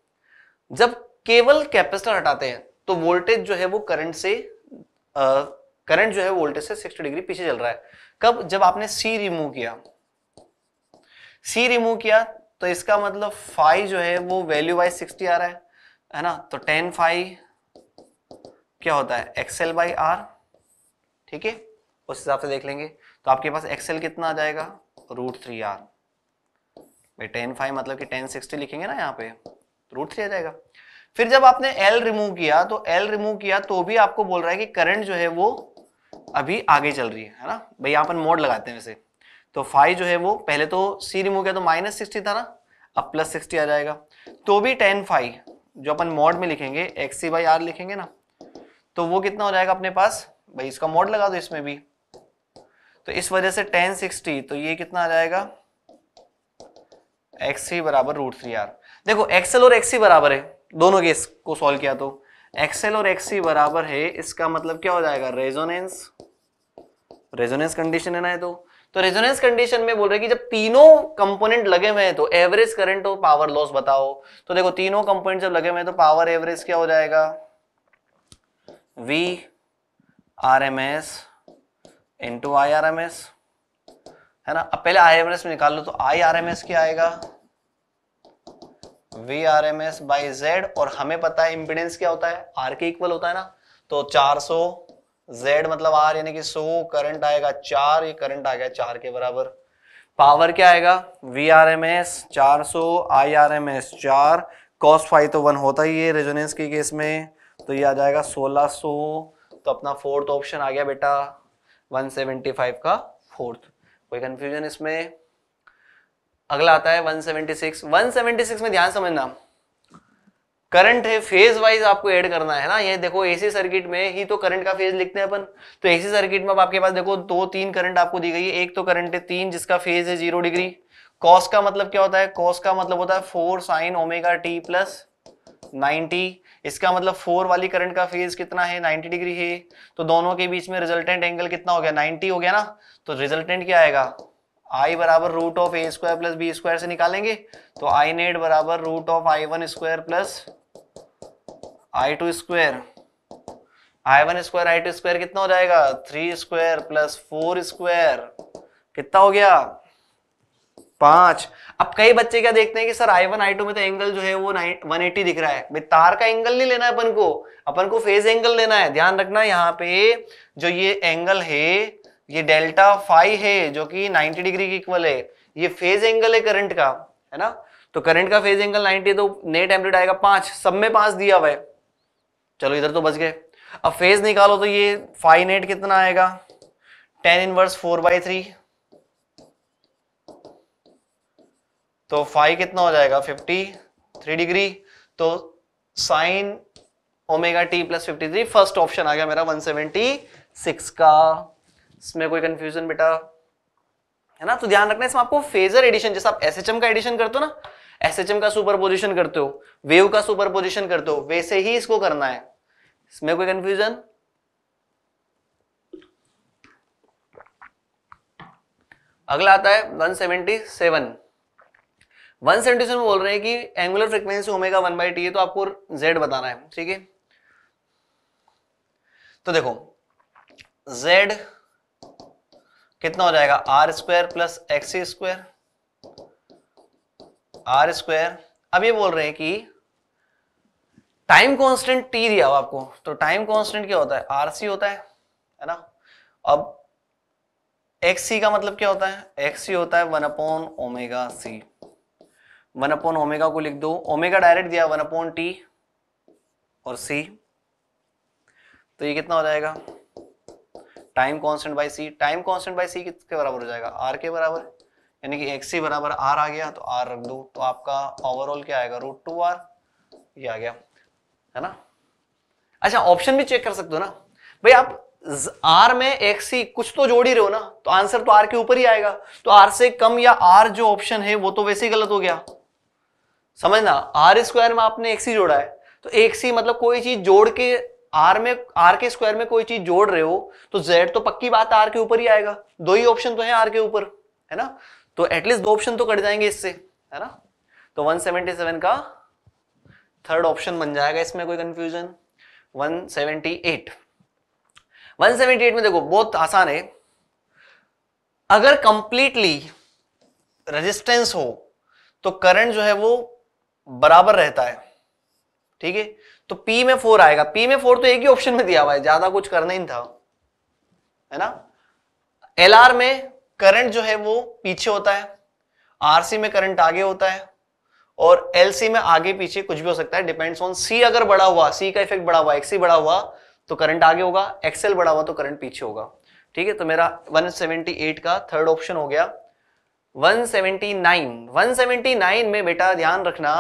जब केवल कैपेसिटर हटाते हैं तो वोल्टेज जो है वो करंट से करंट जो है वोल्टेज से 60 डिग्री पीछे चल रहा है कब जब आपने सी रिमूव किया सी रिमूव किया तो इसका मतलब फाइव जो है वो वैल्यू वाइज सिक्सटी आ रहा है है ना तो टेन फाइव क्या होता है एक्सएल बाई आर ठीक है उस हिसाब से देख लेंगे तो आपके पास एक्सएल कितना आ जाएगा रूट थ्री आर भाई टेन फाइव मतलब कि टेन सिक्सटी लिखेंगे ना यहाँ पे रूट तो थ्री आ जाएगा फिर जब आपने एल रिमूव किया तो एल रिमूव किया तो भी आपको बोल रहा है कि करंट जो है वो अभी आगे चल रही है है ना भाई यहाँ पर मोड लगाते हैं वैसे तो फाइव जो है वो पहले तो सी रिमूव किया तो माइनस सिक्सटी था ना अब प्लस सिक्सटी आ जाएगा तो भी टेन फाइव जो अपन मोड में लिखेंगे एक्स सी बाई आर लिखेंगे ना तो वो कितना हो जाएगा अपने पास भाई इसका मोड लगा दो इसमें भी तो इस वजह से टेन सिक्सटी तो ये कितना आ जाएगा एक्स सी बराबर रूट थ्री आर देखो एक्सएल और एक्स सी बराबर है दोनों केस को सॉल्व किया तो एक्सएल और एक्सी बराबर है इसका मतलब क्या हो जाएगा रेजोनेंस रेजोनेंस कंडीशन है ना ये तो तो रेजोनेंस कंडीशन में बोल रहे कि जब तीनों कंपोनेंट लगे हुए हैं तो एवरेज करंट और पावर लॉस बताओ तो देखो तीनों कंपोनेंट जब लगे हुए हैं तो पावर एवरेज क्या हो जाएगा V R M S into I R M S है ना अब पहले आई एम एस में निकाल लो तो आई आर एम एस क्या आएगा V R M S by Z और हमें पता है इम्पिडेंस क्या होता है आर के इक्वल होता है ना तो 400 जेड मतलब आर यानी कि 100 करंट आएगा चार ये करंट आ गया चार के बराबर पावर क्या आएगा वी आर एम एस चार so I R M S चार कॉस फाइव तो वन होता ही है रेजोनेंस के केस में तो ये आ जाएगा सोलह सो तो अपना फोर्थ ऑप्शन आ गया बेटा 175 का फोर्थ कोई कंफ्यूजन इसमें अगला आता है 176 176 में ध्यान समझना करंट है फेज वाइज आपको ऐड करना है ना ये देखो एसी सर्किट में ही तो करंट का फेज लिखते हैं अपन तो एसी सर्किट में आपके पास देखो दो तीन करंट आपको दी गई है एक तो करंट है तीन जिसका फेज है जीरो डिग्री कॉस का मतलब क्या होता है कॉस का मतलब होता है four sine omega T plus ninety इसका मतलब फोर वाली करंट का फेज कितना है नाइनटी डिग्री है तो दोनों के बीच में रिजल्टेंट एंगल कितना हो गया नाइनटी हो गया ना तो रिजल्टेंट क्या आएगा आई बराबर root of A square plus B square से निकालेंगे तो आई नेट बराबर root of I one square plus I two square I one square I two square कितना हो जाएगा three square plus four square कितना हो गया पांच अब कई बच्चे क्या देखते हैं कि sir I one I two में तो एंगल जो है वो वन एटी दिख रहा है भाई तार का एंगल नहीं लेना है अपन को अपन को फेज एंगल लेना है ध्यान रखना यहाँ पे जो ये एंगल है ये डेल्टा फाइव है जो कि 90 डिग्री की इक्वल है ये फेज एंगल है करंट का है ना तो करंट का फेज एंगल 90 तो नेट एम्पलीट आएगा पांच सब में पांच दिया हुआ है चलो इधर तो बच गए अब फेज निकालो तो ये फाइव नेट कितना आएगा tan inverse four by three तो फाइव कितना हो जाएगा फिफ्टी थ्री डिग्री तो sine omega T plus fifty three first option आ गया मेरा वन सेवेंटी सिक्स का इसमें कोई कंफ्यूजन बेटा है ना तो ध्यान रखना इसमें आपको फेजर एडिशन जैसे आप एस का एडिशन करते हो ना एस का सुपरपोजिशन करते हो वेव का सुपरपोजिशन करते हो वैसे ही इसको करना है इसमें कोई कंफ्यूजन अगला आता है 177 177 में बोल रहे हैं कि angular frequency omega one by T है तो आपको जेड बताना है ठीक है तो देखो जेड कितना हो जाएगा R square plus X square R square अब ये बोल रहे हैं कि टाइम कांस्टेंट टी दिया हुआ आपको तो टाइम कांस्टेंट क्या होता है आर सी होता है है ना अब सी का मतलब क्या होता है सी होता है one upon omega C one upon omega को लिख दो ओमेगा डायरेक्ट दिया वन अपॉन टी और सी तो ये कितना हो जाएगा time constant by C time constant by C किसके बराबर हो जाएगा आर के बराबर यानी कि एक्स सी बराबर आर आ गया तो आर रख दो तो आपका ओवरऑल क्या आएगा रूट टू आर ये आ गया है ना अच्छा ऑप्शन भी चेक कर सकते हो ना भाई आप आर में एक्स सी कुछ तो जोड़ ही रहे हो ना तो आंसर तो आर के ऊपर ही आएगा तो आर से कम या आर जो ऑप्शन है वो तो वैसे ही गलत हो गया समझना आर स्क्वायर में आपने एक्स सी जोड़ा है तो एक सी मतलब कोई चीज जोड़ के आर में आर के स्क्वायर में कोई चीज जोड़ रहे हो तो जेड तो पक्की बात आर के ऊपर ही आएगा दो ही ऑप्शन तो है आर के ऊपर है ना तो एटलीस्ट दो ऑप्शन तो कट जाएंगे इससे है ना तो 177 का थर्ड ऑप्शन बन जाएगा इसमें कोई कंफ्यूजन 178 178 में देखो बहुत आसान है अगर कंप्लीटली रेजिस्टेंस हो तो करंट जो है वो बराबर रहता है ठीक है तो P में फोर आएगा P में फोर तो एक ही ऑप्शन में दिया हुआ है ज्यादा कुछ करना ही था है ना एल में करंट जो है वो पीछे होता है सी में करंट आगे होता है और सी में आगे पीछे कुछ भी हो सकता है डिपेंड्स ऑन सी अगर बड़ा हुआ सी का इफेक्ट बड़ा हुआ एक्सी बड़ा हुआ तो करंट आगे होगा एक्सएल बड़ा हुआ तो करंट पीछे होगा ठीक है तो मेरा 178 का थर्ड ऑप्शन हो गया 179 179 में बेटा ध्यान रखना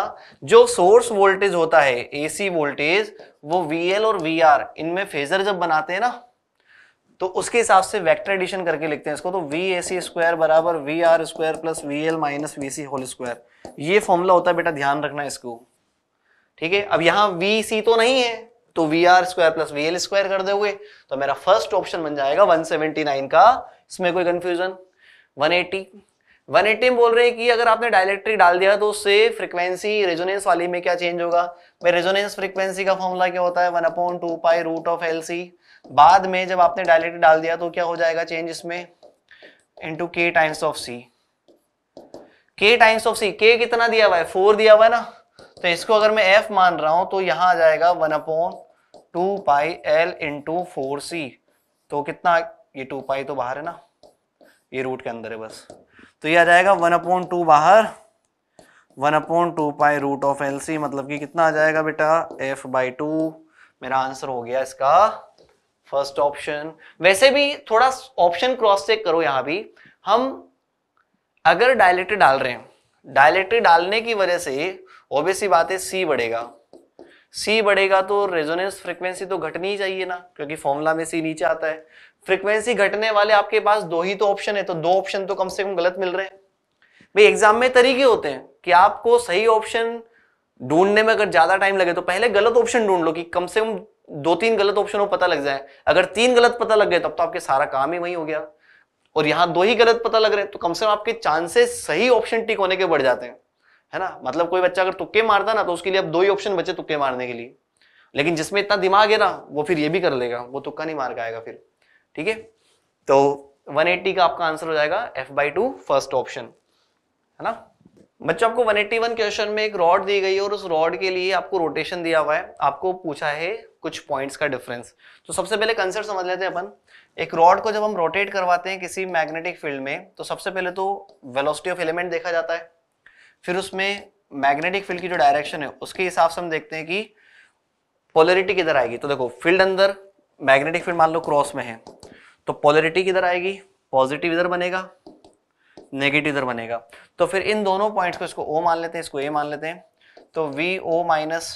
जो सोर्स वोल्टेज होता है एसी वोल्टेज वो वीएल और वी इनमें फेजर जब बनाते हैं ना तो उसके हिसाब से वेक्टर एडिशन करके लिखते हैं इसको तो वी ए सी स्क्वायर बराबर V R square plus V L minus V C whole square ये फॉर्मूला होता है बेटा ध्यान रखना इसको ठीक है अब यहां वी सी तो नहीं है तो V R square plus V L square कर दे हुए तो मेरा फर्स्ट ऑप्शन बन जाएगा 179 का इसमें कोई कंफ्यूजन 180 वन एटीएम बोल रहे हैं कि अगर आपने डायलेक्ट्रिक डाल दिया तो उससे फ्रिक्वेंसी रेजोनेंस वाली में क्या चेंज होगा भाई रेजोनेंस फ्रिक्वेंसी का फॉर्मूला क्या होता है one upon two pi root of L C बाद में जब आपने डायलेक्ट्रिक डाल दिया तो क्या हो जाएगा चेंज इसमें इंटू के टाइम्स ऑफ सी के टाइम्स ऑफ सी के कितना दिया हुआ है फोर दिया हुआ है ना तो इसको अगर मैं एफ मान रहा हूं तो यहां आ जाएगा one upon two pi L into four C तो कितना ये टू पाई तो बाहर है ना ये रूट के अंदर है बस तो ये आ जाएगा वन अपॉन टू बाहर one upon two pi root of L C मतलब कि कितना आ जाएगा बेटा एफ बाई टू मेरा आंसर हो गया इसका फर्स्ट ऑप्शन वैसे भी थोड़ा ऑप्शन क्रॉस चेक करो यहां भी हम अगर डायलेटेड डाल रहे हैं डायलेटेड डालने की वजह से ओबीसी बात है सी बढ़ेगा सी बढ़ेगा तो रेजोनेंस फ्रिक्वेंसी तो घटनी ही चाहिए ना क्योंकि फॉर्मूला में सी नीचे आता है फ्रीक्वेंसी घटने वाले आपके पास दो ही तो ऑप्शन है तो दो ऑप्शन तो कम से कम गलत मिल रहे हैं भाई एग्जाम में तरीके होते हैं कि आपको सही ऑप्शन ढूंढने में अगर ज्यादा टाइम लगे तो पहले गलत ऑप्शन ढूंढ लो कि कम से कम दो तीन गलत ऑप्शन को पता लग जाए अगर तीन गलत पता लग गए तब तो आपके सारा काम ही वही हो गया और यहाँ दो ही गलत पता लग रहे हैं तो कम से कम आपके चांसेस सही ऑप्शन टिक होने के बढ़ जाते हैं है ना मतलब कोई बच्चा अगर तुक्के मारता ना तो उसके लिए अब दो ही ऑप्शन बचे तुक्के मारने के लिए लेकिन जिसमें इतना दिमाग है ना वो फिर ये भी कर लेगा वो तुक्का नहीं मार पाएगा फिर ठीक है तो 180 का आपका आंसर हो जाएगा f by two first option है ना बच्चों आपको 181 क्वेश्चन में एक रॉड दी गई है और उस रॉड के लिए आपको रोटेशन दिया हुआ है आपको पूछा है कुछ पॉइंट्स का डिफरेंस तो सबसे पहले कंसेप्ट समझ लेते हैं अपन एक रॉड को जब हम रोटेट करवाते हैं किसी मैग्नेटिक फील्ड में तो सबसे पहले तो वेलोसिटी ऑफ एलिमेंट देखा जाता है फिर उसमें मैग्नेटिक फील्ड की जो डायरेक्शन है उसके हिसाब से हम देखते हैं कि पोलरिटी किधर आएगी तो देखो फील्ड अंदर मैग्नेटिक फील्ड मान लो क्रॉस में है तो पॉलरिटी किधर आएगी पॉजिटिव इधर बनेगा नेगेटिव इधर बनेगा तो फिर इन दोनों पॉइंट्स को इसको ओ मान लेते हैं इसको ए मान लेते हैं तो V O minus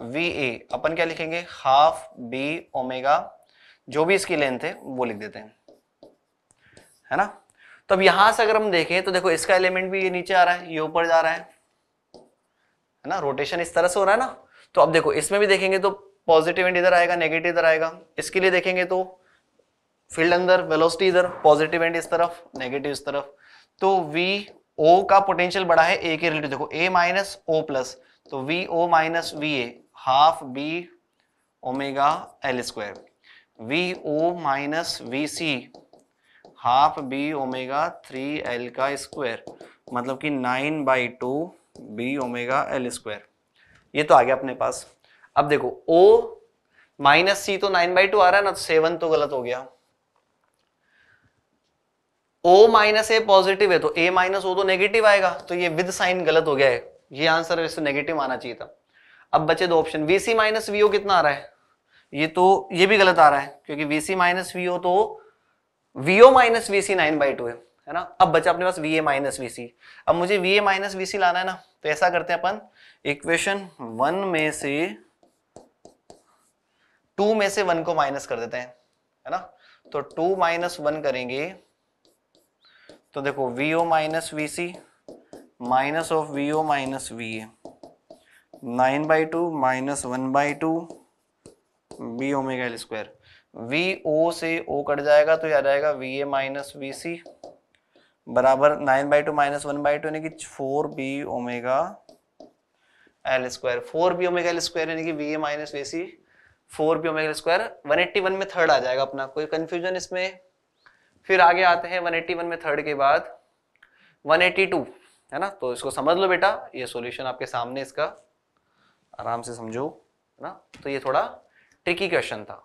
V A अपन क्या लिखेंगे हाफ बी ओमेगा जो भी इसकी लेंथ है वो लिख देते हैं है ना तो अब यहां से अगर हम देखें तो देखो इसका एलिमेंट भी ये नीचे आ रहा है ये ऊपर जा रहा है है ना रोटेशन इस तरह से हो रहा है ना तो अब देखो इसमें भी देखेंगे तो पॉजिटिव एंड इधर आएगा नेगेटिव इधर आएगा इसके लिए देखेंगे तो फील्ड अंदर वेलोसिटी इधर पॉजिटिव एंड इस तरफ नेगेटिव इस तरफ तो वी ओ का पोटेंशियल बड़ा है ए के रिलेटिव देखो ए माइनस ओ प्लस तो V O minus V A half B omega L square V O minus V C half B omega three L का स्क्वायर मतलब कि nine by two B omega L square ये तो आ गया अपने पास अब देखो ओ माइनस सी तो नाइन बाई टू आ रहा है ना तो सेवन तो गलत हो गया ओ माइनस ए पॉजिटिव है तो ए माइनस ओ तो नेगेटिव आएगा तो ये विद साइन गलत हो गया है ये आंसर इसको नेगेटिव आना चाहिए था अब बचे दो option V C minus V O कितना आ रहा है ये तो ये भी गलत आ रहा है क्योंकि V C minus V O तो V O minus V C nine by two है है ना अब बचा अपने पास V A minus V C अब मुझे V A minus V C लाना है ना तो ऐसा करते हैं अपन इक्वेशन वन में से टू में से वन को माइनस कर देते हैं है ना तो टू माइनस वन करेंगे तो देखो V O minus V C minus of V O minus V A nine by two minus one by two B omega L square V O से ओ कट जाएगा तो आ जाएगा V A minus V C बराबर nine by two minus one by two यानी कि four B omega L square four B omega L square यानी कि V A minus V C four B omega square one eighty one में third आ जाएगा अपना कोई कंफ्यूजन इसमें फिर आगे आते हैं वन एट्टी वन में थर्ड के बाद वन एट्टी टू है ना तो इसको समझ लो बेटा ये सोल्यूशन आपके सामने इसका आराम से समझो है ना तो ये थोड़ा ट्रिकी क्वेश्चन था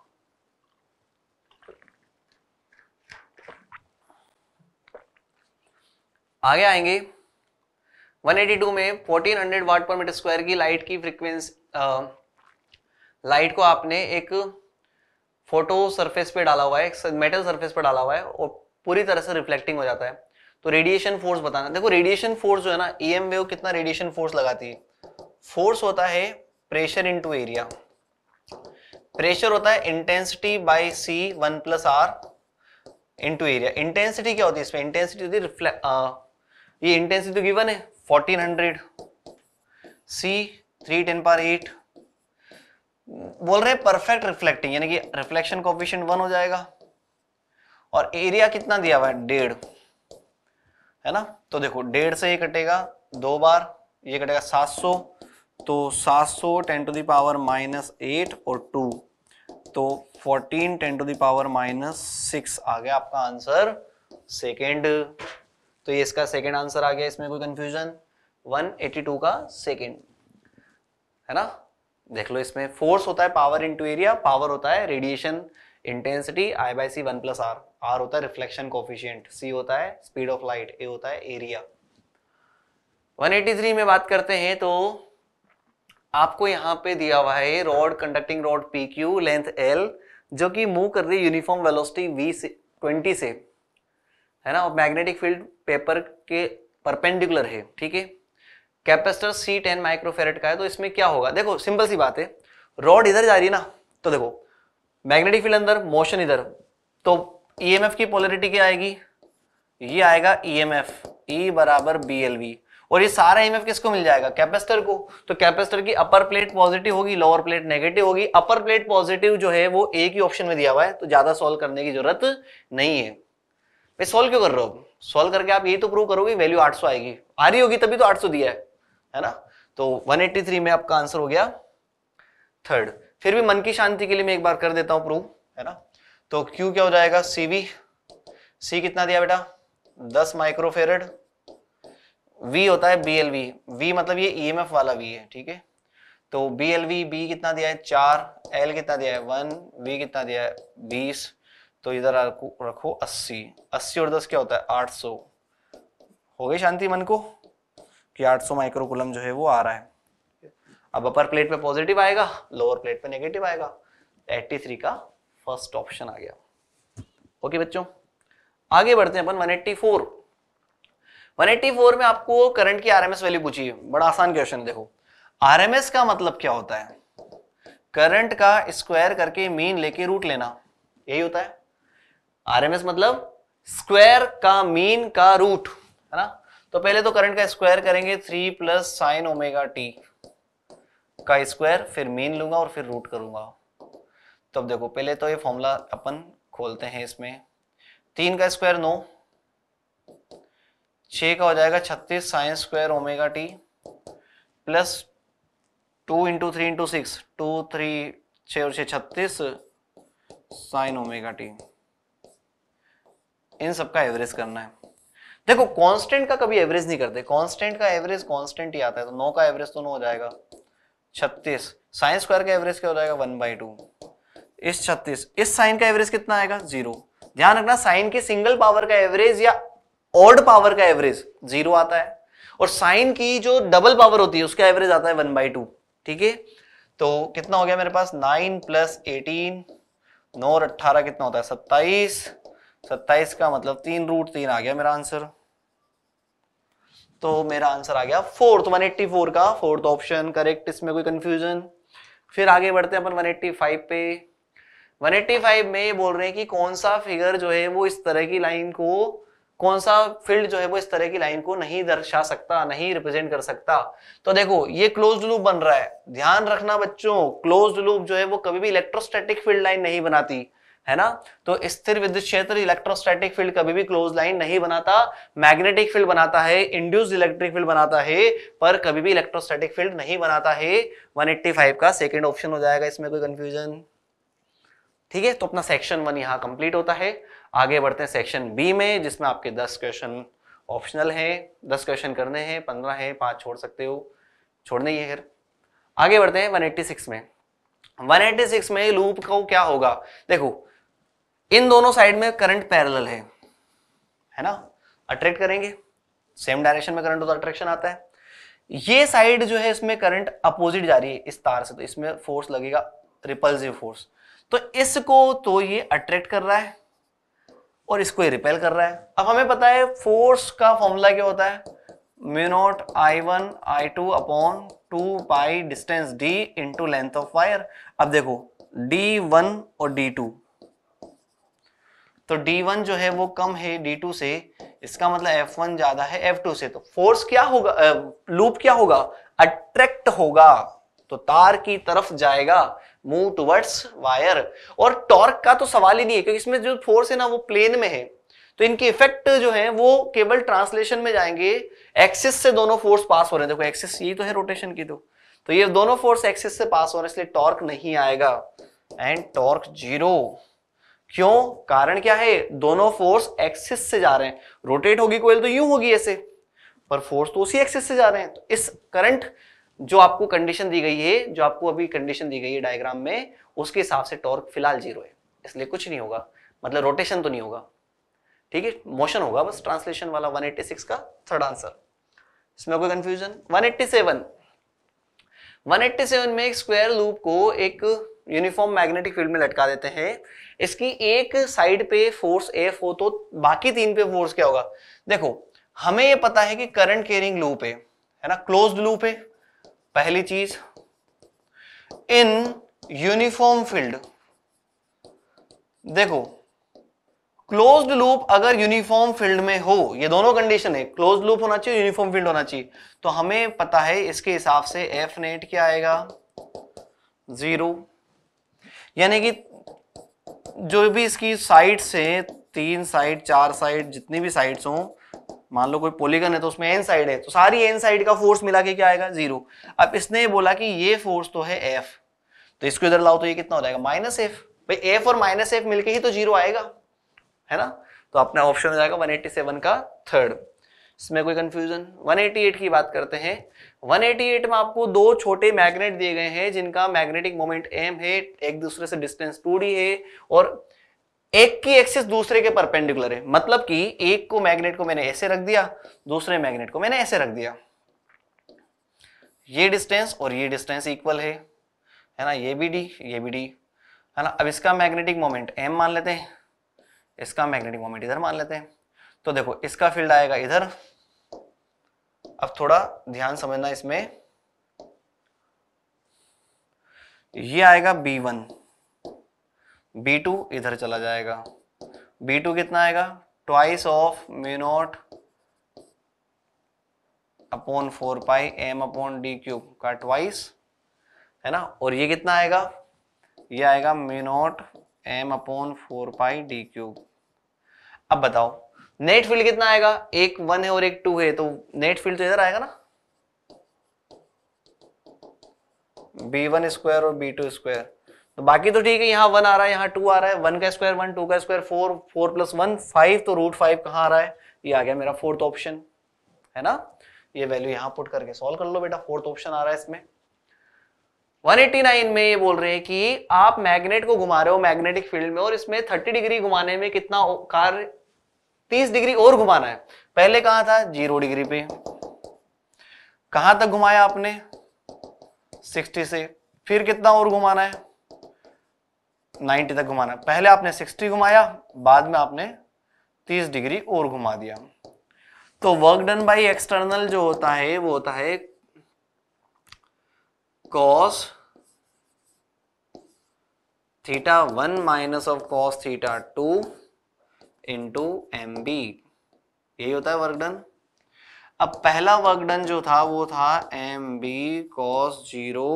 आगे आएंगे 182 में 1400 वाट पर मीटर स्क्वायर की लाइट की फ्रीक्वेंसी लाइट को आपने एक फोटो सरफेस पे डाला हुआ है एक मेटल सरफेस पे डाला हुआ है और पूरी तरह से रिफ्लेक्टिंग हो जाता है तो रेडिएशन फोर्स बताना देखो रेडिएशन फोर्स जो है ना ई e वेव कितना रेडिएशन फोर्स लगाती है फोर्स होता है प्रेशर इनटू एरिया प्रेशर होता है intensity by C one plus R into area intensity क्या होती है इसमें इंटेंसिटी होती है ये इंटेंसिटी तो गिवन है fourteen hundred C three ten power eight बोल रहे परफेक्ट रिफ्लेक्टिंग यानी कि रिफ्लेक्शन कॉपिशन वन हो जाएगा और एरिया कितना दिया हुआ है डेढ़ है ना तो देखो डेढ़ से ये कटेगा दो बार ये कटेगा सात सौ तो सात सौ ten to the power minus eight और टू तो fourteen ten to the power minus six आ गया आपका आंसर सेकेंड तो ये इसका सेकेंड आंसर आ गया इसमें कोई कंफ्यूजन 182 का सेकेंड है ना देख लो इसमें फोर्स होता है पावर इंटू एरिया पावर होता है radiation intensity I by C one plus R R होता है रिफ्लेक्शन कोफिशियंट सी होता है स्पीड ऑफ लाइट ए होता है एरिया 183 में बात करते हैं तो आपको यहाँ पे दिया हुआ है rod conducting rod P Q length L जो कि मूव कर रही है यूनिफॉर्म वेलोसिटी वी से ट्वेंटी से है ना और मैग्नेटिक फील्ड पेपर के परपेंडिकुलर है ठीक है कैपेसिटर सी टेन माइक्रोफेरेट का है तो इसमें क्या होगा देखो सिंपल सी बात है रॉड इधर जा रही है ना तो देखो मैग्नेटिक फील्ड अंदर मोशन इधर तो ईएमएफ e की पोलरिटी क्या आएगी ये आएगा ईएमएफ e ई e बराबर वी और ये सारा ईएमएफ किसको मिल जाएगा कैपेसिटर को तो कैपेसिटर की अपर प्लेट पॉजिटिव होगी लोअर प्लेट नेगेटिव होगी अपर प्लेट पॉजिटिव जो है वो एक ही ऑप्शन में दिया हुआ है तो ज्यादा सॉल्व करने की जरूरत नहीं है भाई सोल्व क्यों कर रहे हो सोल्व करके आप ये तो प्रूव करोगे वैल्यू 800 आएगी आ रही होगी तभी तो 800 दिया है है ना तो 183 में आपका आंसर हो गया थर्ड फिर भी मन की शांति के लिए मैं एक बार कर देता हूं प्रूव है ना तो क्यू क्या हो जाएगा सीवी सी कितना दिया बेटा दस माइक्रोफेरेड वी होता है बी एल वी वी मतलब ये ई एम एफ वाला वी है ठीक है तो बी एल वी बी कितना दिया है चार एल कितना दिया है वन वी कितना दिया है बीस तो इधर रखो अस्सी अस्सी और दस क्या होता है आठ सौ हो गई शांति मन को कि 800 माइक्रोकुलम जो है वो आ रहा है अब अपर प्लेट पे पॉजिटिव आएगा लोअर प्लेट पे नेगेटिव आएगा 83 का फर्स्ट ऑप्शन आ गया ओके बच्चों आगे बढ़ते हैं अपन 184 184 में आपको करंट की आरएमएस वैल्यू पूछी है बड़ा आसान क्वेश्चन देखो आरएमएस का मतलब क्या होता है करंट का स्क्वायर करके मीन लेके रूट लेना यही होता है आरएमएस मतलब स्क्वायर का मीन का रूट है ना तो पहले तो करंट का स्क्वायर करेंगे three plus sine omega T का स्क्वायर फिर मीन लूंगा और फिर रूट करूंगा तो अब देखो पहले तो ये फॉर्मूला अपन खोलते हैं इसमें तीन का स्क्वायर नो छ का हो जाएगा छत्तीस sine square omega T plus two into three into six two three छ और छत्तीस साइन ओमेगा टी इन सबका एवरेज करना है देखो कांस्टेंट का कभी एवरेज नहीं करते कांस्टेंट का एवरेज कांस्टेंट ही आता है तो नौ का एवरेज तो नौ हो जाएगा छत्तीस साइन स्क्वायर का एवरेज क्या हो जाएगा वन बाई टू इस छत्तीस इस साइन का एवरेज कितना आएगा जीरो ध्यान रखना साइन की सिंगल पावर का एवरेज या ऑड पावर का एवरेज जीरो आता है और साइन की जो डबल पावर होती है उसका एवरेज आता है वन बाई टू ठीक है तो कितना हो गया मेरे पास नाइन प्लस एटीन नौ और अट्ठारह कितना होता है सत्ताईस सत्ताईस का मतलब तीन रूट तीन आ गया मेरा आंसर तो मेरा आंसर आ गया फोर्थ 184 का फोर्थ ऑप्शन करेक्ट इसमें कोई कंफ्यूजन फिर आगे बढ़ते हैं अपन 185 पे 185 में ये बोल रहे हैं कि कौन सा फिगर जो है वो इस तरह की लाइन को कौन सा फील्ड जो है वो इस तरह की लाइन को नहीं दर्शा सकता नहीं रिप्रेजेंट कर सकता तो देखो ये क्लोज लूप बन रहा है ध्यान रखना बच्चों क्लोज लूप जो है वो कभी भी इलेक्ट्रोस्टैटिक फील्ड लाइन नहीं बनाती है ना तो स्थिर विद्युत क्षेत्र इलेक्ट्रोस्टैटिक फील्ड कभी भी क्लोज लाइन नहीं बनाता मैग्नेटिक फील्ड बनाता है इंड्यूस इलेक्ट्रिक फील्ड बनाता है पर कभी भी इलेक्ट्रोस्टैटिक फील्ड नहीं बनाता है 185 का सेकेंड ऑप्शन हो जाएगा इसमें कोई कंफ्यूजन ठीक है तो अपना सेक्शन वन यहां कंप्लीट होता है आगे बढ़ते हैं सेक्शन बी में जिसमें आपके दस क्वेश्चन ऑप्शनल है दस क्वेश्चन करने हैं पंद्रह है पांच छोड़ सकते हो छोड़ने ही है फिर आगे बढ़ते हैं 186 में 186 में लूप को क्या होगा देखो इन दोनों साइड में करंट पैरेलल है है ना अट्रैक्ट करेंगे सेम डायरेक्शन में करंट होता अट्रैक्शन आता है ये साइड जो है इसमें करंट अपोजिट जा रही है इस तार से तो इसमें फोर्स लगेगा रिपल्सिव फोर्स तो इसको तो ये अट्रैक्ट कर रहा है और इसको ये रिपेल कर रहा है अब हमें पता है फोर्स का फॉर्मूला क्या होता है mu naught I one I two upon two pi distance D into length of wire अब देखो डी वन और डी टू तो D1 जो है वो कम है D2 से इसका मतलब F1 ज्यादा है F2 से तो फोर्स क्या होगा लूप क्या होगा अट्रैक्ट होगा तो तार की तरफ जाएगा मूव टूवर्ड्स वायर और टॉर्क का तो सवाल ही नहीं है क्योंकि इसमें जो फोर्स है ना वो प्लेन में है तो इनके इफेक्ट जो है वो केवल ट्रांसलेशन में जाएंगे एक्सिस से दोनों फोर्स पास हो रहे हैं देखो एक्सिस ये e तो है रोटेशन की तो तो ये दोनों फोर्स एक्सिस से पास हो रहे हैं इसलिए टॉर्क नहीं आएगा एंड टॉर्क जीरो क्यों कारण क्या है दोनों फोर्स एक्सिस से जा रहे हैं रोटेट होगी कोयल तो यूं होगी ऐसे पर फोर्स तो उसी एक्सिस से जा रहे हैं तो इस करंट जो आपको कंडीशन दी गई है जो आपको अभी कंडीशन दी गई है डायग्राम में उसके हिसाब से टॉर्क फिलहाल जीरो है इसलिए कुछ नहीं होगा मतलब रोटेशन तो नहीं होगा ठीक है मोशन होगा बस ट्रांसलेशन वाला 186 का थर्ड आंसर इसमें कोई कंफ्यूजन 187 187 में एक स्क्वायर लूप को एक यूनिफॉर्म मैग्नेटिक फील्ड में लटका देते हैं इसकी एक साइड पे फोर्स एफ हो तो बाकी तीन पे फोर्स क्या होगा देखो हमें ये पता है कि करंट केयरिंग लूप है है ना क्लोज्ड लूप है पहली चीज इन यूनिफॉर्म फील्ड देखो क्लोज्ड लूप अगर यूनिफॉर्म फील्ड में हो ये दोनों कंडीशन है क्लोज लूप होना चाहिए यूनिफॉर्म फील्ड होना चाहिए तो हमें पता है इसके हिसाब से एफ नेट क्या आएगा जीरो यानी कि जो भी इसकी साइड्स हैं तीन साइड चार साइड जितनी भी साइड्स हों मान लो कोई पोलिगन है तो उसमें एन साइड है तो सारी एन साइड का फोर्स मिला के क्या आएगा जीरो अब इसने बोला कि ये फोर्स तो है एफ तो इसको इधर लाओ तो ये कितना हो जाएगा माइनस एफ भाई एफ और माइनस एफ मिलके ही तो जीरो आएगा है ना तो अपना ऑप्शन हो जाएगा 187 का थर्ड इसमें कोई कंफ्यूजन 188 की बात करते हैं 188 में आपको दो छोटे मैग्नेट दिए गए हैं जिनका मैग्नेटिक मोमेंट एम है एक दूसरे से डिस्टेंस टू डी है और एक की एक्सिस दूसरे के परपेंडिकुलर है मतलब कि एक को मैग्नेट को मैंने ऐसे रख दिया दूसरे मैग्नेट को मैंने ऐसे रख दिया ये डिस्टेंस और ये डिस्टेंस इक्वल है है ना ये भी डी ये भी डी है ना अब इसका मैग्नेटिक मोमेंट एम मान लेते हैं इसका मैग्नेटिक मोमेंट इधर मान लेते हैं तो देखो इसका फील्ड आएगा इधर अब थोड़ा ध्यान समझना इसमें ये आएगा B1, B2 इधर चला जाएगा B2 कितना आएगा twice of mu naught naught upon four pi M upon D cube का ट्वाइस है ना और ये कितना आएगा ये आएगा mu naught naught M upon four pi D cube अब बताओ नेट फील्ड कितना आएगा एक वन है और एक टू है तो नेट फील्ड तो इधर आएगा ना बी वन स्क्वायर और बी टू स्क्वायर तो बाकी तो ठीक है यहाँ वन आ रहा है यहाँ टू आ रहा है वन का स्क्वायर वन टू का square four four plus one five तो रूट फाइव कहाँ आ रहा है ये आ गया मेरा फोर्थ ऑप्शन है ना ये वैल्यू यहाँ पुट करके सॉल्व कर लो बेटा फोर्थ ऑप्शन आ रहा है इसमें 189 में ये बोल रहे हैं कि आप मैग्नेट को घुमा रहे हो मैग्नेटिक फील्ड में और इसमें 30 डिग्री घुमाने में कितना कार्य तीस डिग्री और घुमाना है पहले कहा था जीरो डिग्री पे कहा तक घुमाया आपने सिक्सटी से फिर कितना और घुमाना है 90 तक घुमाना पहले आपने 60 घुमाया बाद में आपने 30 डिग्री और घुमा दिया तो वर्क डन बाय एक्सटर्नल जो होता है वो होता है cos theta one minus of cos theta two into M B यही होता है वर्कडन अब पहला वर्कडन जो था वो था M B cos zero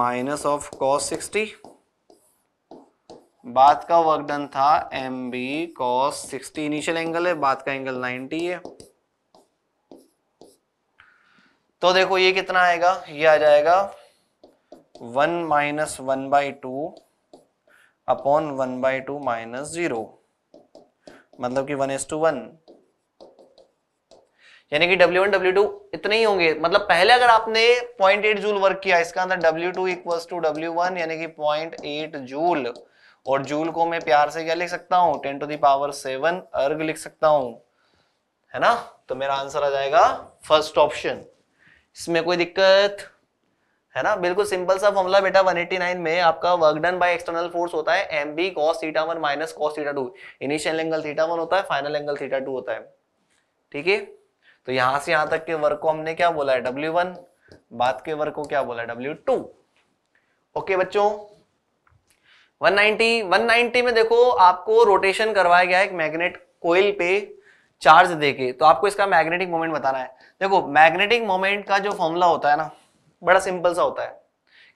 minus of cos sixty बात का वर्कडन था M B cos sixty initial angle है बात का एंगल नाइनटी है तो देखो ये कितना आएगा ये आ जाएगा one minus one by two upon one by two minus zero मतलब कि वन एस टू वन यानी कि W1, W2 इतने ही होंगे मतलब पहले अगर आपने 0.8 जूल वर्क किया इसका अंदर W2 इक्वल्स टू W1 यानी कि 0.8 जूल और जूल को मैं प्यार से क्या लिख सकता हूं 10 टू दावर सेवन अर्ग लिख सकता हूं है ना तो मेरा आंसर आ जाएगा फर्स्ट ऑप्शन इसमें कोई दिक्कत है ना बिल्कुल सिंपल सा फॉर्मूला बेटा 189 में आपका work done by external force होता है M B cos theta one minus cos theta two initial angle theta one होता है फाइनल एंगल थीटा टू होता है ठीक है तो यहां से यहां तक के वर्क को हमने क्या बोला है डब्ल्यू वन बाद के वर्क को क्या बोला है डब्ल्यू टू ओके बच्चों 190 190 में देखो आपको रोटेशन करवाया गया है एक मैग्नेट कोयल पे चार्ज देके तो आपको इसका मैग्नेटिक मोमेंट बताना है देखो मैग्नेटिक मोमेंट का जो फॉर्मूला होता है ना बड़ा सिंपल सा होता है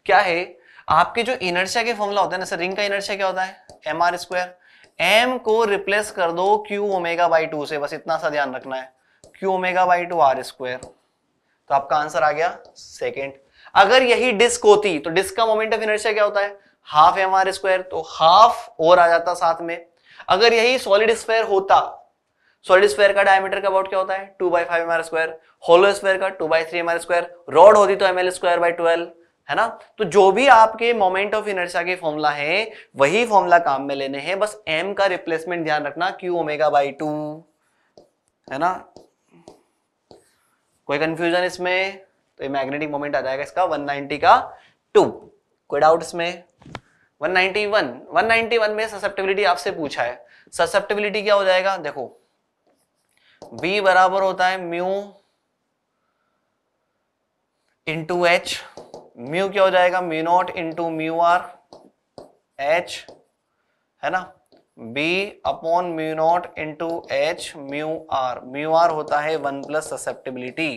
क्या है आपके जो इनर्शिया के फॉर्मूला होते हैं ना सर रिंग का इनर्शिया क्या होता है एम आर स्क्वायर एम को रिप्लेस कर दो क्यू ओमेगा बाई टू से बस इतना सा ध्यान रखना है Q omega by two R square तो आपका आंसर आ गया सेकेंड अगर यही डिस्क होती तो डिस्क का मोमेंट ऑफ इनर्शिया क्या होता है हाफ एम आर स्क्वायर तो हाफ और आ जाता साथ में अगर यही सॉलिड स्क्वायर होता सॉलिड स्क्वायर का डायमीटर का अबाउट क्या होता है two by five M R square hollow square का two by three M R square rod होती तो M L square by twelve है ना तो जो भी आपके मोमेंट ऑफ इनर्शिया के फॉर्मुला है वही फॉर्मुला काम में लेने हैं बस एम का रिप्लेसमेंट ध्यान रखना क्यू ओमेगा बाई टू है ना कोई कंफ्यूजन इसमें तो ये मैग्नेटिक मोमेंट आ जाएगा इसका 190 का टू कोई डाउट इसमें 191 191 में ससेप्टेबिलिटी आपसे पूछा है ससेप्टेबिलिटी क्या हो जाएगा देखो बी बराबर होता है म्यू इंटू एच म्यू क्या हो जाएगा mu naught into mu R H है ना B upon mu naught into H mu R mu R होता है वन प्लस ससेप्टिबिलिटी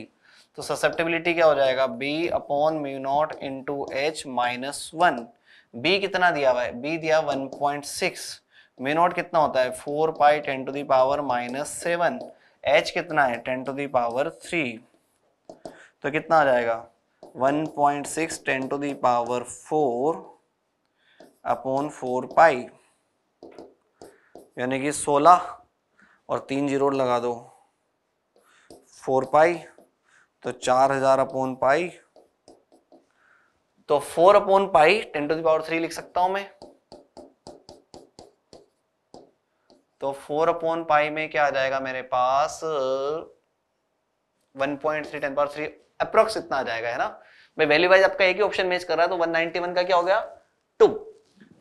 तो ससेप्टिबिलिटी क्या हो जाएगा B upon mu naught into H minus one B कितना दिया हुआ है बी दिया one point six mu naught कितना होता है four pi ten to the power minus seven H कितना है टेन टू दावर थ्री तो कितना आ जाएगा one point six ten to the power four upon four pi यानी कि सोलह और तीन जीरो लगा दो फोर पाई तो चार हजार अपॉन पाई तो four upon pi ten to the power three लिख सकता हूं मैं तो फोर अपॉन पाई में क्या आ जाएगा मेरे पास one point three ten power three approx इतना आ जाएगा है ना भाई वैल्यू वाइज आपका एक ही ऑप्शन मैच कर रहा है तो वन नाइनटी वन का क्या हो गया टू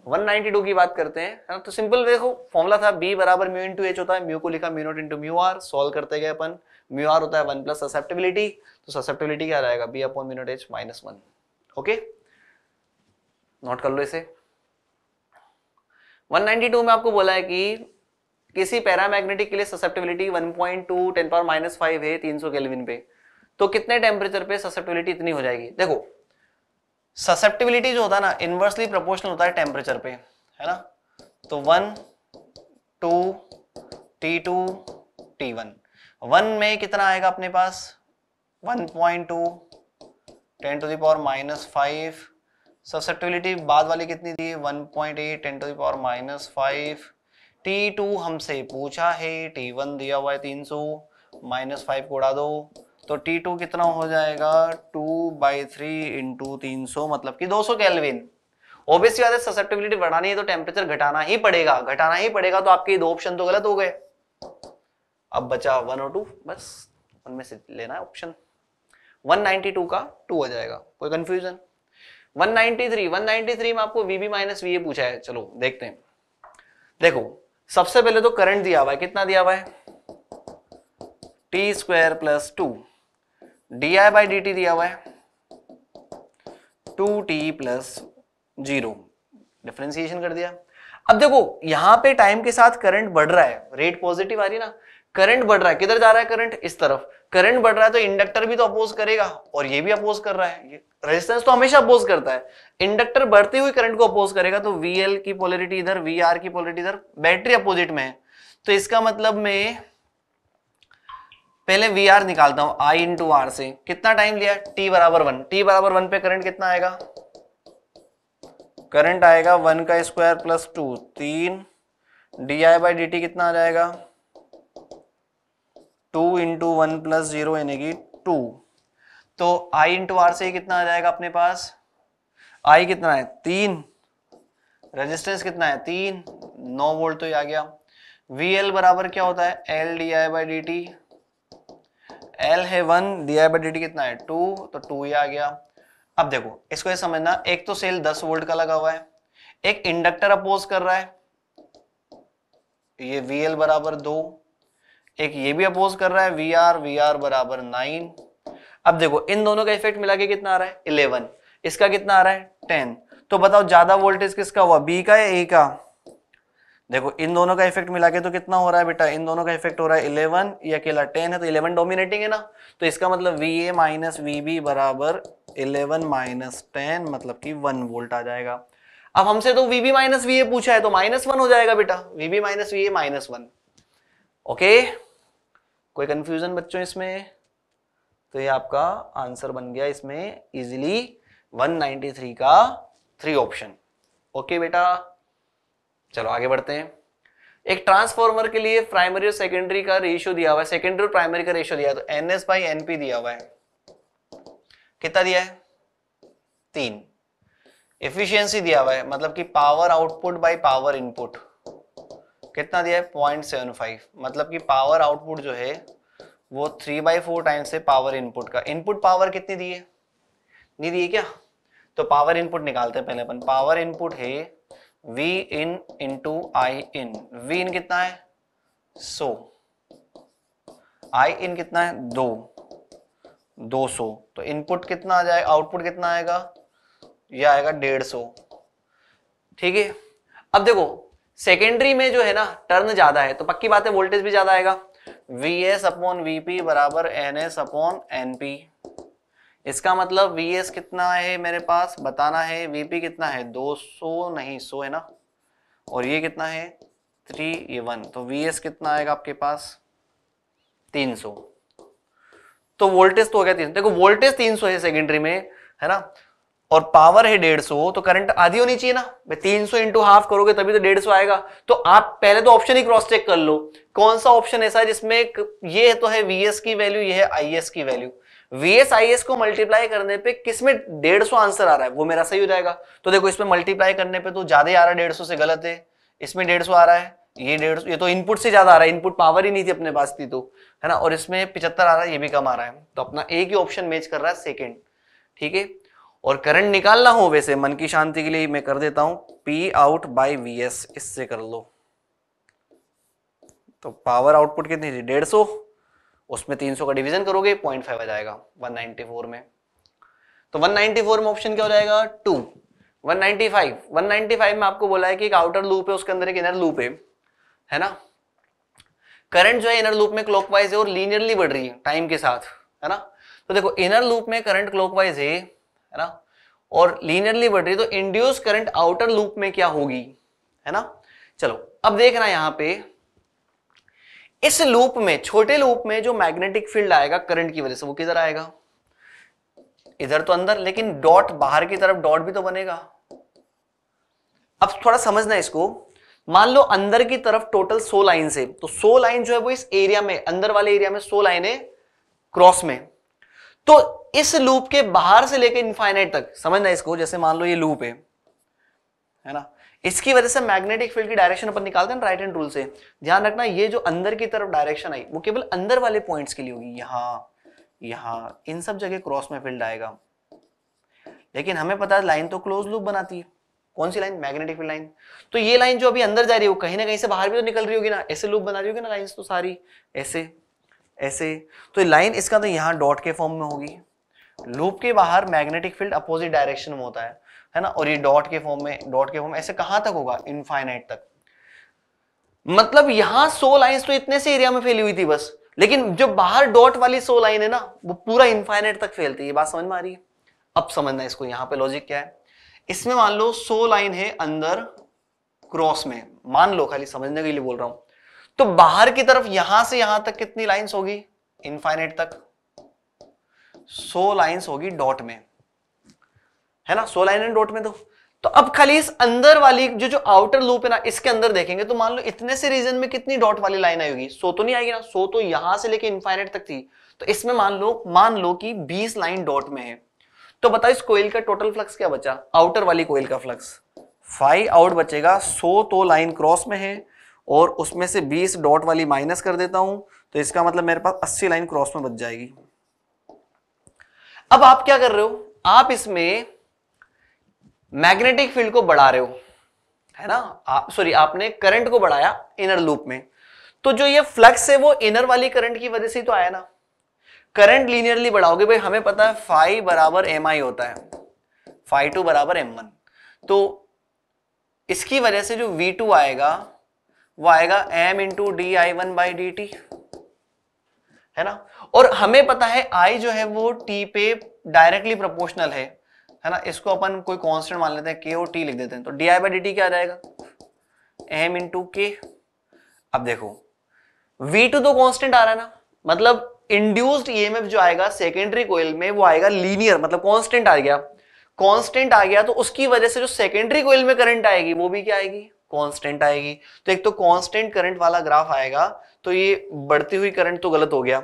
192 की बात करते हैं है ना तो सिंपल देखो फॉर्मुला था b बराबर म्यू इंटू एच होता है म्यू को लिखा mu naught into mu R solve करते गए अपन म्यू आर होता है वन प्लस ससेप्टेबिलिटी तो ससेप्टेबिलिटी क्या रहेगा B upon mu naught H minus one okay note कर लो इसे 192 में आपको बोला है कि किसी पैरामैग्नेटिक के लिए susceptibility 1.2 point two ten power minus five है तीन सौ केलविन पे तो कितने टेम्परेचर पे ससेप्टिबिलिटी इतनी हो जाएगी देखो ससेप्टिबिलिटी जो होता है ना इनवर्सली प्रोपोर्शनल होता है टेम्परेचर पे है ना तो one two T two T one one में कितना आएगा अपने पास one point two ten to the power minus five susceptibility बाद वाली कितनी थी one point eight ten to the power minus five T two हमसे पूछा है टी वन दिया हुआ है तीन सौ माइनस फाइव को उड़ा दो तो टी टू कितना हो जाएगा टू बाई थ्री इंटू तीन सौ मतलब कि दो सौ कैलविन ओबियसली बात है ससेप्टिबिलिटी बढ़ानी है तो टेम्परेचर घटाना ही पड़ेगा घटाना ही पड़ेगा तो आपके दो ऑप्शन तो गलत हो गए अब बचा वन और टू बस उनमें से लेना है ऑप्शन 192 का 2 हो जाएगा कोई कंफ्यूजन 193 193 में आपको वीबी माइनस वी पूछा है चलो देखते हैं देखो सबसे पहले तो करंट दिया हुआ है कितना दिया हुआ है T square plus two D I by D T दिया हुआ है two T plus zero differentiation कर दिया अब देखो यहां पे टाइम के साथ करंट बढ़ रहा है रेट पॉजिटिव आ रही है ना करंट बढ़ रहा है किधर जा रहा है करंट इस तरफ करंट बढ़ रहा है तो इंडक्टर भी तो अपोज करेगा और ये भी अपोज कर रहा है रेजिस्टेंस तो हमेशा अपोज करता है इंडक्टर बढ़ते हुए करंट को अपोज करेगा तो वी की पॉलिटी इधर वी की पॉलिटी इधर बैटरी अपोजिट में है तो इसका मतलब मैं पहले वी आर निकालता हूं आई टू आर से कितना टाइम लिया टी बराबर वन टी बराबर वन पे करंट कितना आएगा करंट आएगा वन का स्क्वायर प्लस टू तीन D I by D T कितना आ जाएगा two into one plus zero यानी कि टू तो आई इंटू आर से कितना आ जाएगा अपने पास आई कितना है तीन रेजिस्टेंस कितना है तीन नौ वोल्ट तो ये आ गया वी एल बराबर क्या होता है L D I by D T L है one D I by D T कितना है टू तो टू ये आ गया अब देखो इसको ये समझना एक तो सेल दस वोल्ट का लगा हुआ है एक इंडक्टर अपोज कर रहा है ये वी एल बराबर दो एक ये भी अपोज कर रहा है वी आर वी आर बराबर नाइन अब देखो इन दोनों का इफेक्ट मिला के कितना आ रहा है इलेवन इसका कितना आ रहा है टेन तो बताओ ज्यादा वोल्टेज किसका हुआ बी का या ए का देखो इन दोनों का इफेक्ट मिला के तो कितना हो रहा है बेटा इन दोनों का इफेक्ट हो रहा है इलेवन ये अकेला टेन है तो इलेवन डोमिनेटिंग है ना तो इसका मतलब V A minus V B बराबर इलेवन माइनस टेन मतलब कि वन वोल्ट आ जाएगा अब हमसे तो V B minus V A पूछा है तो माइनस वन हो जाएगा बेटा V B minus V A minus one okay कोई कंफ्यूजन बच्चों इसमें तो ये आपका आंसर बन गया इसमें इजीली 193 का थ्री ऑप्शन ओके बेटा चलो आगे बढ़ते हैं एक ट्रांसफॉर्मर के लिए प्राइमरी और सेकेंडरी का रेशियो दिया हुआ है सेकेंडरी और प्राइमरी का रेशियो दिया तो एन एस बाई एनपी दिया हुआ है कितना दिया है तीन एफिशिएंसी दिया हुआ है मतलब कि power output by power input कितना दिया है पॉइंट सेवन फाइव मतलब कि पावर आउटपुट जो है वो थ्री बाई फोर टाइम्स से पावर इनपुट का इनपुट पावर कितनी दी है नहीं दी है क्या तो पावर इनपुट निकालते हैं पहले अपन पावर इनपुट है V in into I in V in कितना है सो आई इन कितना है दो दो सो तो इनपुट कितना आ जाएगा आउटपुट कितना आएगा ये आएगा डेढ़ सो ठीक है अब देखो सेकेंडरी में जो है ना टर्न ज्यादा है तो पक्की बात है वोल्टेज भी ज्यादा आएगा वी एस अपॉन वीपी बराबर N S upon N P इसका मतलब वी एस कितना है मेरे पास बताना है वीपी कितना है 200 नहीं 100 है ना और ये कितना है थ्री ये वन तो वी एस कितना आएगा आपके पास 300 तो वोल्टेज तो हो गया सौ देखो वोल्टेज 300 है सेकेंडरी में है ना और पावर है डेढ़ सौ तो करंट आधी होनी चाहिए ना भाई तीन सौ इंटू हाफ करोगे तभी तो डेढ़ सौ आएगा तो आप पहले तो ऑप्शन ही क्रॉस चेक कर लो कौन सा ऑप्शन ऐसा है जिसमें ये तो है वीएस की वैल्यू ये है आईएस की वैल्यू वीएस आईएस को मल्टीप्लाई करने पे किसमें डेढ़ सौ आंसर आ रहा है वो मेरा सही हो जाएगा तो देखो इसमें मल्टीप्लाई करने पे तो ज्यादा आ रहा है डेढ़ सौ से गलत है इसमें डेढ़ सौ आ रहा है ये डेढ़ ये तो इनपुट से ज्यादा आ रहा है इनपुट पावर ही नहीं थी अपने पास थी तो है ना और इसमें पिछहत्तर आ रहा है ये भी कम आ रहा है तो अपना एक ही ऑप्शन मैच कर रहा है सेकेंड ठीक है और करंट निकालना हो वैसे मन की शांति के लिए मैं कर देता हूं P out by V S इससे कर लो तो पावर आउटपुट कितनी थी डेढ़ सौ उसमें तीन सौ का डिवीजन करोगे पॉइंट फाइव आ जाएगा वन नाइनटी फोर में तो वन नाइनटी फोर में ऑप्शन क्या हो जाएगा two one ninety five one ninety five में आपको बोला है कि एक आउटर लूप है उसके अंदर एक इनर लूप है है ना करंट जो है इनर लूप में क्लॉकवाइज है और लीनियरली बढ़ रही है टाइम के साथ है ना तो देखो इनर लूप में करंट क्लॉकवाइज है है ना और लीनियरली बढ़ रही है तो इंड्यूस करंट आउटर लूप में क्या होगी है ना चलो अब देखना यहां पे इस लूप में छोटे लूप में जो मैग्नेटिक फील्ड आएगा करंट की वजह से वो किधर आएगा इधर तो अंदर लेकिन डॉट बाहर की तरफ डॉट भी तो बनेगा अब थोड़ा समझना इसको मान लो अंदर की तरफ टोटल सो लाइन से तो सो लाइन जो है वो इस एरिया में अंदर वाले एरिया में सो लाइन है क्रॉस में तो इस लूप के बाहर से लेकर इनफाइनाइट तक समझना इसको जैसे मान लो ये लूप है है ना इसकी वजह से मैग्नेटिक फील्ड की डायरेक्शन अपन निकालते हैं राइट हैंड रूल से ध्यान रखना ये जो अंदर की तरफ डायरेक्शन आई वो केवल अंदर वाले पॉइंट्स के लिए होगी यहां यहां इन सब जगह क्रॉस में फील्ड आएगा लेकिन हमें पता है लाइन तो क्लोज लूप बनाती है कौन सी लाइन मैग्नेटिक फील्ड लाइन तो ये लाइन जो अभी अंदर जा रही है वो कहीं ना कहीं से बाहर भी तो निकल रही होगी ना ऐसे लूप बना रही होगी ना लाइन तो सारी ऐसे ऐसे तो लाइन इसका तो यहाँ डॉट के फॉर्म में होगी लूप के बाहर मैग्नेटिक फील्ड अपोजिट डायरेक्शन में होता है है ना और ये डॉट के फॉर्म में डॉट के फॉर्म ऐसे कहां तक होगा इनफाइनाइट तक मतलब यहां सो लाइंस तो इतने से एरिया में फैली हुई थी बस लेकिन जो बाहर डॉट वाली सो लाइन है ना वो पूरा इनफाइनाइट तक फैलती है ये बात समझ में आ रही है अब समझना इसको यहां पे लॉजिक क्या है इसमें मान लो सो लाइन है अंदर क्रॉस में मान लो खाली समझने के लिए बोल रहा हूं तो बाहर की तरफ यहां से यहां तक कितनी लाइंस होगी इनफाइनाइट तक सो लाइन होगी डॉट में है ना सो लाइन डॉट में दो तो।, तो अब खाली इस अंदर वाली जो जो आउटर लूप है ना इसके अंदर देखेंगे तो मान लो इतने से रीजन में कितनी डॉट वाली लाइन आएगी सो तो नहीं आएगी ना सो तो यहां से लेके इनफाइनेट तक थी तो इसमें मान लो मान लो कि 20 लाइन डॉट में है तो बताओ इस कोयल का टोटल फ्लक्स क्या बचा आउटर वाली कोयल का फ्लक्स फाइव आउट बचेगा सो तो लाइन क्रॉस में है और उसमें से बीस डॉट वाली माइनस कर देता हूं तो इसका मतलब मेरे पास अस्सी लाइन क्रॉस में बच जाएगी अब आप क्या कर रहे हो आप इसमें मैग्नेटिक फील्ड को बढ़ा रहे हो है ना आप सॉरी आपने करंट को बढ़ाया इनर लूप में तो जो ये फ्लक्स है वो इनर वाली करंट की वजह से तो आया ना करंट लीनियरली बढ़ाओगे भाई हमें पता है फाइव बराबर एम आई होता है फाइव टू बराबर एम वन तो इसकी वजह से जो वी टू आएगा वो आएगा M into D I one by D T है ना और हमें पता है आई जो है वो टी पे डायरेक्टली प्रोपोर्शनल है है ना इसको अपन कोई कांस्टेंट मान लेते हैं के और टी लिख देते हैं तो डी आई बाई डी क्या जाएगा एम टू के अब देखो वी टू तो कांस्टेंट आ रहा है ना मतलब इंड्यूस्ड ईएमएफ e जो आएगा सेकेंडरी कोयल में वो आएगा लीनियर मतलब कांस्टेंट आ गया कांस्टेंट आ गया तो उसकी वजह से जो सेकेंडरी कोयल में करंट आएगी वो भी क्या आएगी कांस्टेंट आएगी तो एक तो कांस्टेंट करंट वाला ग्राफ आएगा तो ये बढ़ती हुई करंट तो गलत हो गया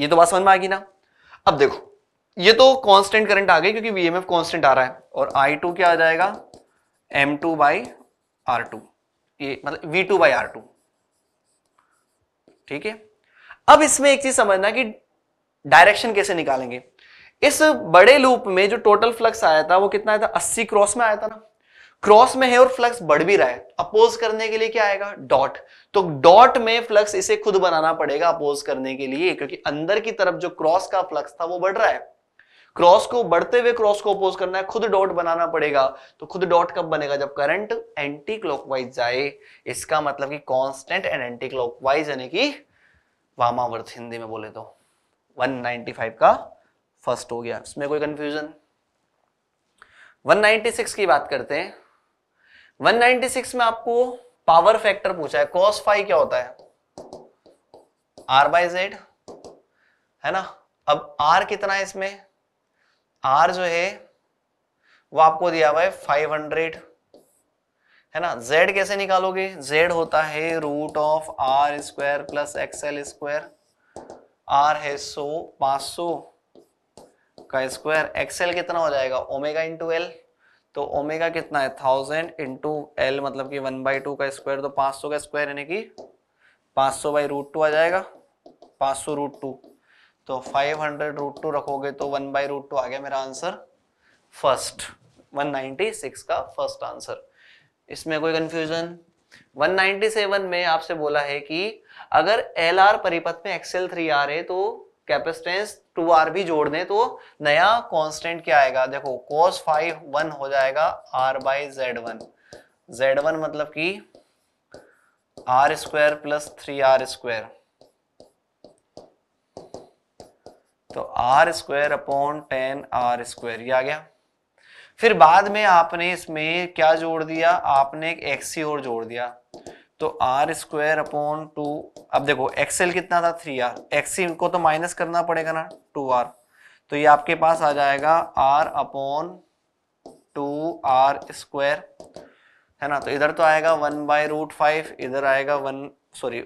ये तो बात समझ में आ गई ना अब देखो ये तो कांस्टेंट करंट आ गई क्योंकि वी कांस्टेंट आ रहा है और आई टू क्या आ जाएगा M two by R two ये मतलब V two by R two ठीक है अब इसमें एक चीज समझना कि डायरेक्शन कैसे निकालेंगे इस बड़े लूप में जो टोटल फ्लक्स आया था वो कितना आया था अस्सी क्रॉस में आया था ना क्रॉस में है और फ्लक्स बढ़ भी रहा है अपोज करने के लिए क्या आएगा डॉट तो डॉट में फ्लक्स इसे खुद बनाना पड़ेगा अपोज करने के लिए क्योंकि अंदर की तरफ जो क्रॉस का फ्लक्स था वो बढ़ रहा है क्रॉस को बढ़ते हुए क्रॉस को अपोज करना है खुद डॉट बनाना पड़ेगा तो खुद डॉट कब बनेगा जब करंट एंटी क्लॉकवाइज जाए इसका मतलब कि कांस्टेंट एंड एंटी क्लॉकवाइज यानी कि वामावर्थ हिंदी में बोले तो 195 का फर्स्ट हो गया इसमें कोई कंफ्यूजन 196 की बात करते हैं 196 में आपको पावर फैक्टर पूछा है कॉस फाइव क्या होता है आर बाय जेड है ना अब आर कितना है इसमें आर जो है वो आपको दिया हुआ है 500 है ना z कैसे निकालोगे z होता है root of R square plus X L square R है पांच सो का स्क्वायर एक्सएल कितना हो जाएगा ओमेगा इंटू एल तो ओमेगा कितना है थाउजेंड इंटू एल मतलब कि वन बाई टू का स्क्वायर तो पाँच सौ का स्क्वायर यानी कि पाँच सौ बाई रूट टू आ जाएगा पाँच सौ रूट टू तो फाइव हंड्रेड रूट टू रखोगे तो वन बाई रूट टू आ गया मेरा answer first one ninety six का फर्स्ट आंसर इसमें कोई कन्फ्यूजन 197 में आपसे बोला है कि अगर एल आर परिपथ में एक्सएल थ्री आर है तो कैपेसिटेंस टू आर भी जोड़ दें तो नया कांस्टेंट क्या आएगा देखो cos फाइव वन हो जाएगा R by Z one Z one मतलब कि R square plus three R square तो R square upon ten R square ये आ गया फिर बाद में आपने इसमें क्या जोड़ दिया आपने एक एक्सी और जोड़ दिया तो आर स्क्वायर अपॉन टू अब देखो एक्सएल कितना था थ्री आर एक्सी को तो माइनस करना पड़ेगा ना टू आर तो ये आपके पास आ जाएगा R upon two R square है ना तो इधर तो आएगा वन बाय रूट फाइव इधर आएगा वन सॉरी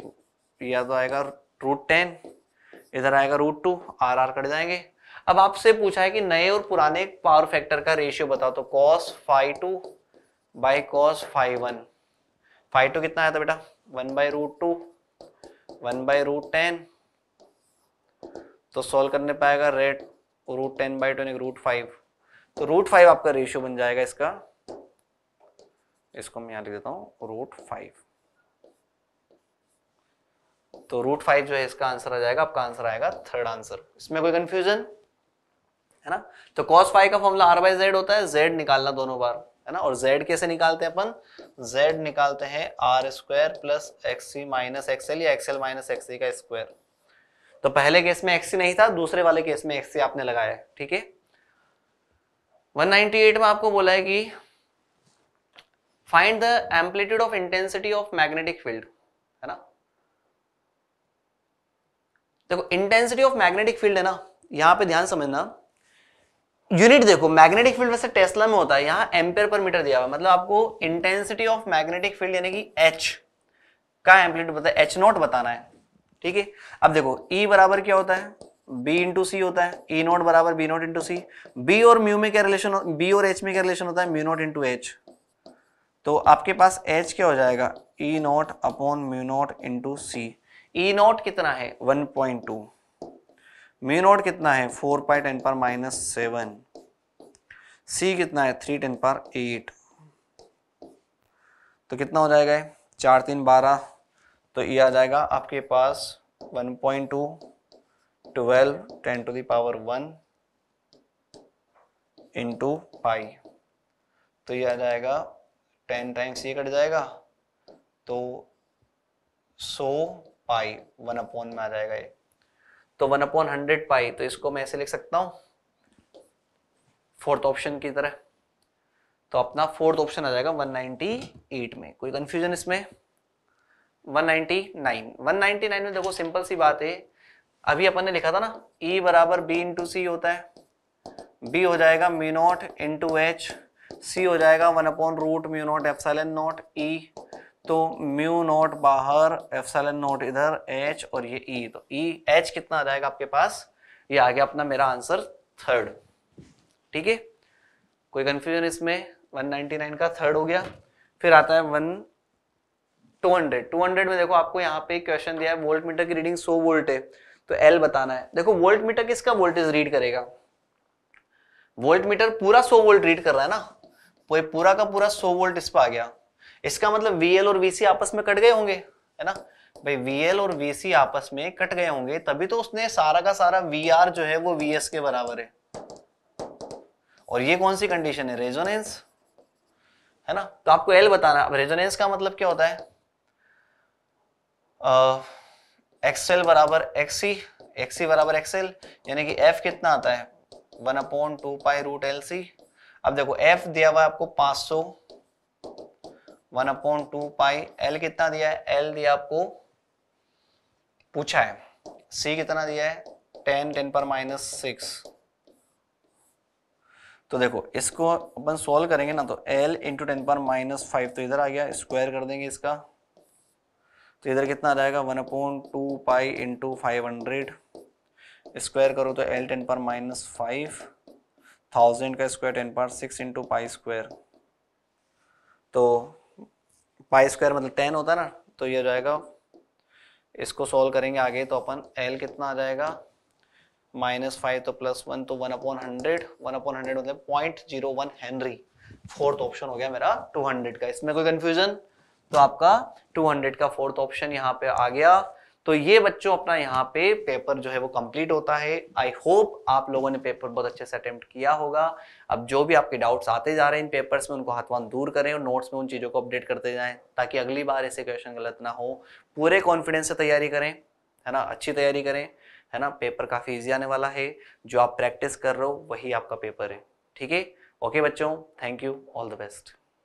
या तो आएगा रूट टेन इधर आएगा root two R R cut जाएंगे अब आपसे पूछा है कि नए और पुराने पावर फैक्टर का रेशियो बताओ तो cos phi two by cos phi one phi two कितना आया था बेटा one by root two one by root ten तो सॉल्व करने पाएगा रेट root ten by two root five तो रूट फाइव आपका रेशियो बन जाएगा इसका इसको मैं यहां लिख देता हूं रूट फाइव तो रूट फाइव जो है इसका आंसर आ जाएगा आपका आंसर आएगा थर्ड आंसर इसमें कोई कंफ्यूजन है ना तो कॉस फाइव का फॉर्मूला आर बाई जेड होता है जेड निकालना दोनों बार है ना और जेड कैसे निकालते हैं अपन z निकालते हैं R square plus X C minus X L या एक्सएल माइनस एक्स का स्क्वायर तो पहले केस में एक्स नहीं था दूसरे वाले केस में एक्स आपने लगाया है ठीक है 198 में आपको बोला है कि find the amplitude of intensity of magnetic field है ना देखो इंटेंसिटी ऑफ मैग्नेटिक फील्ड है ना यहां पे ध्यान समझना यूनिट देखो मैग्नेटिक फील्ड वैसे टेस्ला में होता है यहाँ एम्पेयर पर मीटर दिया हुआ मतलब आपको इंटेंसिटी ऑफ मैग्नेटिक फील्ड यानी कि एच का एम्पलीट्यूड बता एच नॉट बताना है ठीक है अब देखो ई e बराबर क्या होता है बी इंटू सी होता है ई e नॉट बराबर B naught into C B और म्यू में क्या रिलेशन बी और एच में क्या रिलेशन होता है म्यू नॉट इंटू एच तो आपके पास एच क्या हो जाएगा E naught upon mu naught into C E naught कितना है 1.2 मे नॉट कितना है फोर पाई टेन पर माइनस सेवन सी कितना है थ्री टेन पर एट तो कितना हो जाएगा चार तीन बारह तो ये आ जाएगा आपके पास one point two twelve ten to the power one into pi तो ये आ जाएगा टेन टाइम्स ये कट जाएगा तो सो पाई वन अपॉन में आ जाएगा ये तो वन अपॉन हंड्रेड पाई तो इसको मैं ऐसे लिख सकता हूं फोर्थ ऑप्शन की तरह तो अपना फोर्थ ऑप्शन आ जाएगा 198 में कोई कंफ्यूजन इसमें 199 199 में देखो सिंपल सी बात है अभी अपन ने लिखा था ना E बराबर बी इंटू सी होता है B हो जाएगा mu naught into H C हो जाएगा one upon root mu naught F naught E तो म्यू नोट बाहर एफसेलन नोट इधर एच और ये ई तो ई एच कितना आ जाएगा आपके पास ये आ गया अपना मेरा आंसर थर्ड ठीक है कोई कंफ्यूजन इसमें 199 का थर्ड हो गया फिर आता है वन 200 200 में देखो आपको यहाँ पे क्वेश्चन दिया है वोल्ट मीटर की रीडिंग 100 वोल्ट है तो एल बताना है देखो वोल्ट मीटर किसका वोल्टेज रीड करेगा वोल्ट मीटर पूरा 100 वोल्ट रीड कर रहा है ना तो पूरा का पूरा 100 वोल्ट इस पर आ गया इसका मतलब VL और VC आपस में कट गए होंगे है ना भाई VL और VC आपस में कट गए होंगे तभी तो उसने सारा का सारा VR जो है वो VS के बराबर है और ये कौन सी कंडीशन है रेजोनेंस है ना तो आपको L बताना अब रेजोनेंस का मतलब क्या होता है एक्सएल बराबर एक्सी एक्सी बराबर एक्सएल यानी कि F कितना आता है one upon two pi root L C अब देखो F दिया हुआ है आपको 500 one upon two pi L कितना दिया है एल दिया आपको पूछा है सी कितना दिया है टेन टेन पर माइनस सिक्स तो देखो इसको अपन सॉल्व करेंगे ना तो एल इंटू टेन पर माइनस फाइव तो इधर आ गया स्क्वायर कर देंगे इसका तो इधर कितना आ जाएगा one upon two pi into five hundred square करो तो एल टेन पर माइनस फाइव थाउजेंड का स्क्वायर टेन पर सिक्स इंटू पाई स्क्वायर तो पाई स्क्वायर मतलब टेन होता है ना तो ये हो जाएगा इसको सॉल्व करेंगे आगे तो अपन एल कितना आ जाएगा माइनस फाइव तो प्लस वन तो one upon hundred one upon hundred मतलब point zero one henry fourth option हो गया मेरा टू हंड्रेड का इसमें कोई कंफ्यूजन तो आपका टू हंड्रेड का फोर्थ ऑप्शन यहाँ पे आ गया तो ये बच्चों अपना यहाँ पे पेपर जो है वो कंप्लीट होता है आई होप आप लोगों ने पेपर बहुत अच्छे से अटेम्प्ट किया होगा अब जो भी आपके डाउट्स आते जा रहे हैं इन पेपर्स में उनको हाथवान दूर करें और नोट्स में उन चीज़ों को अपडेट करते जाएं ताकि अगली बार ऐसे क्वेश्चन गलत ना हो पूरे कॉन्फिडेंस से तैयारी करें है ना अच्छी तैयारी करें है ना पेपर काफ़ी ईजी आने वाला है जो आप प्रैक्टिस कर रहे हो वही आपका पेपर है ठीक है ओके बच्चों thank you all the best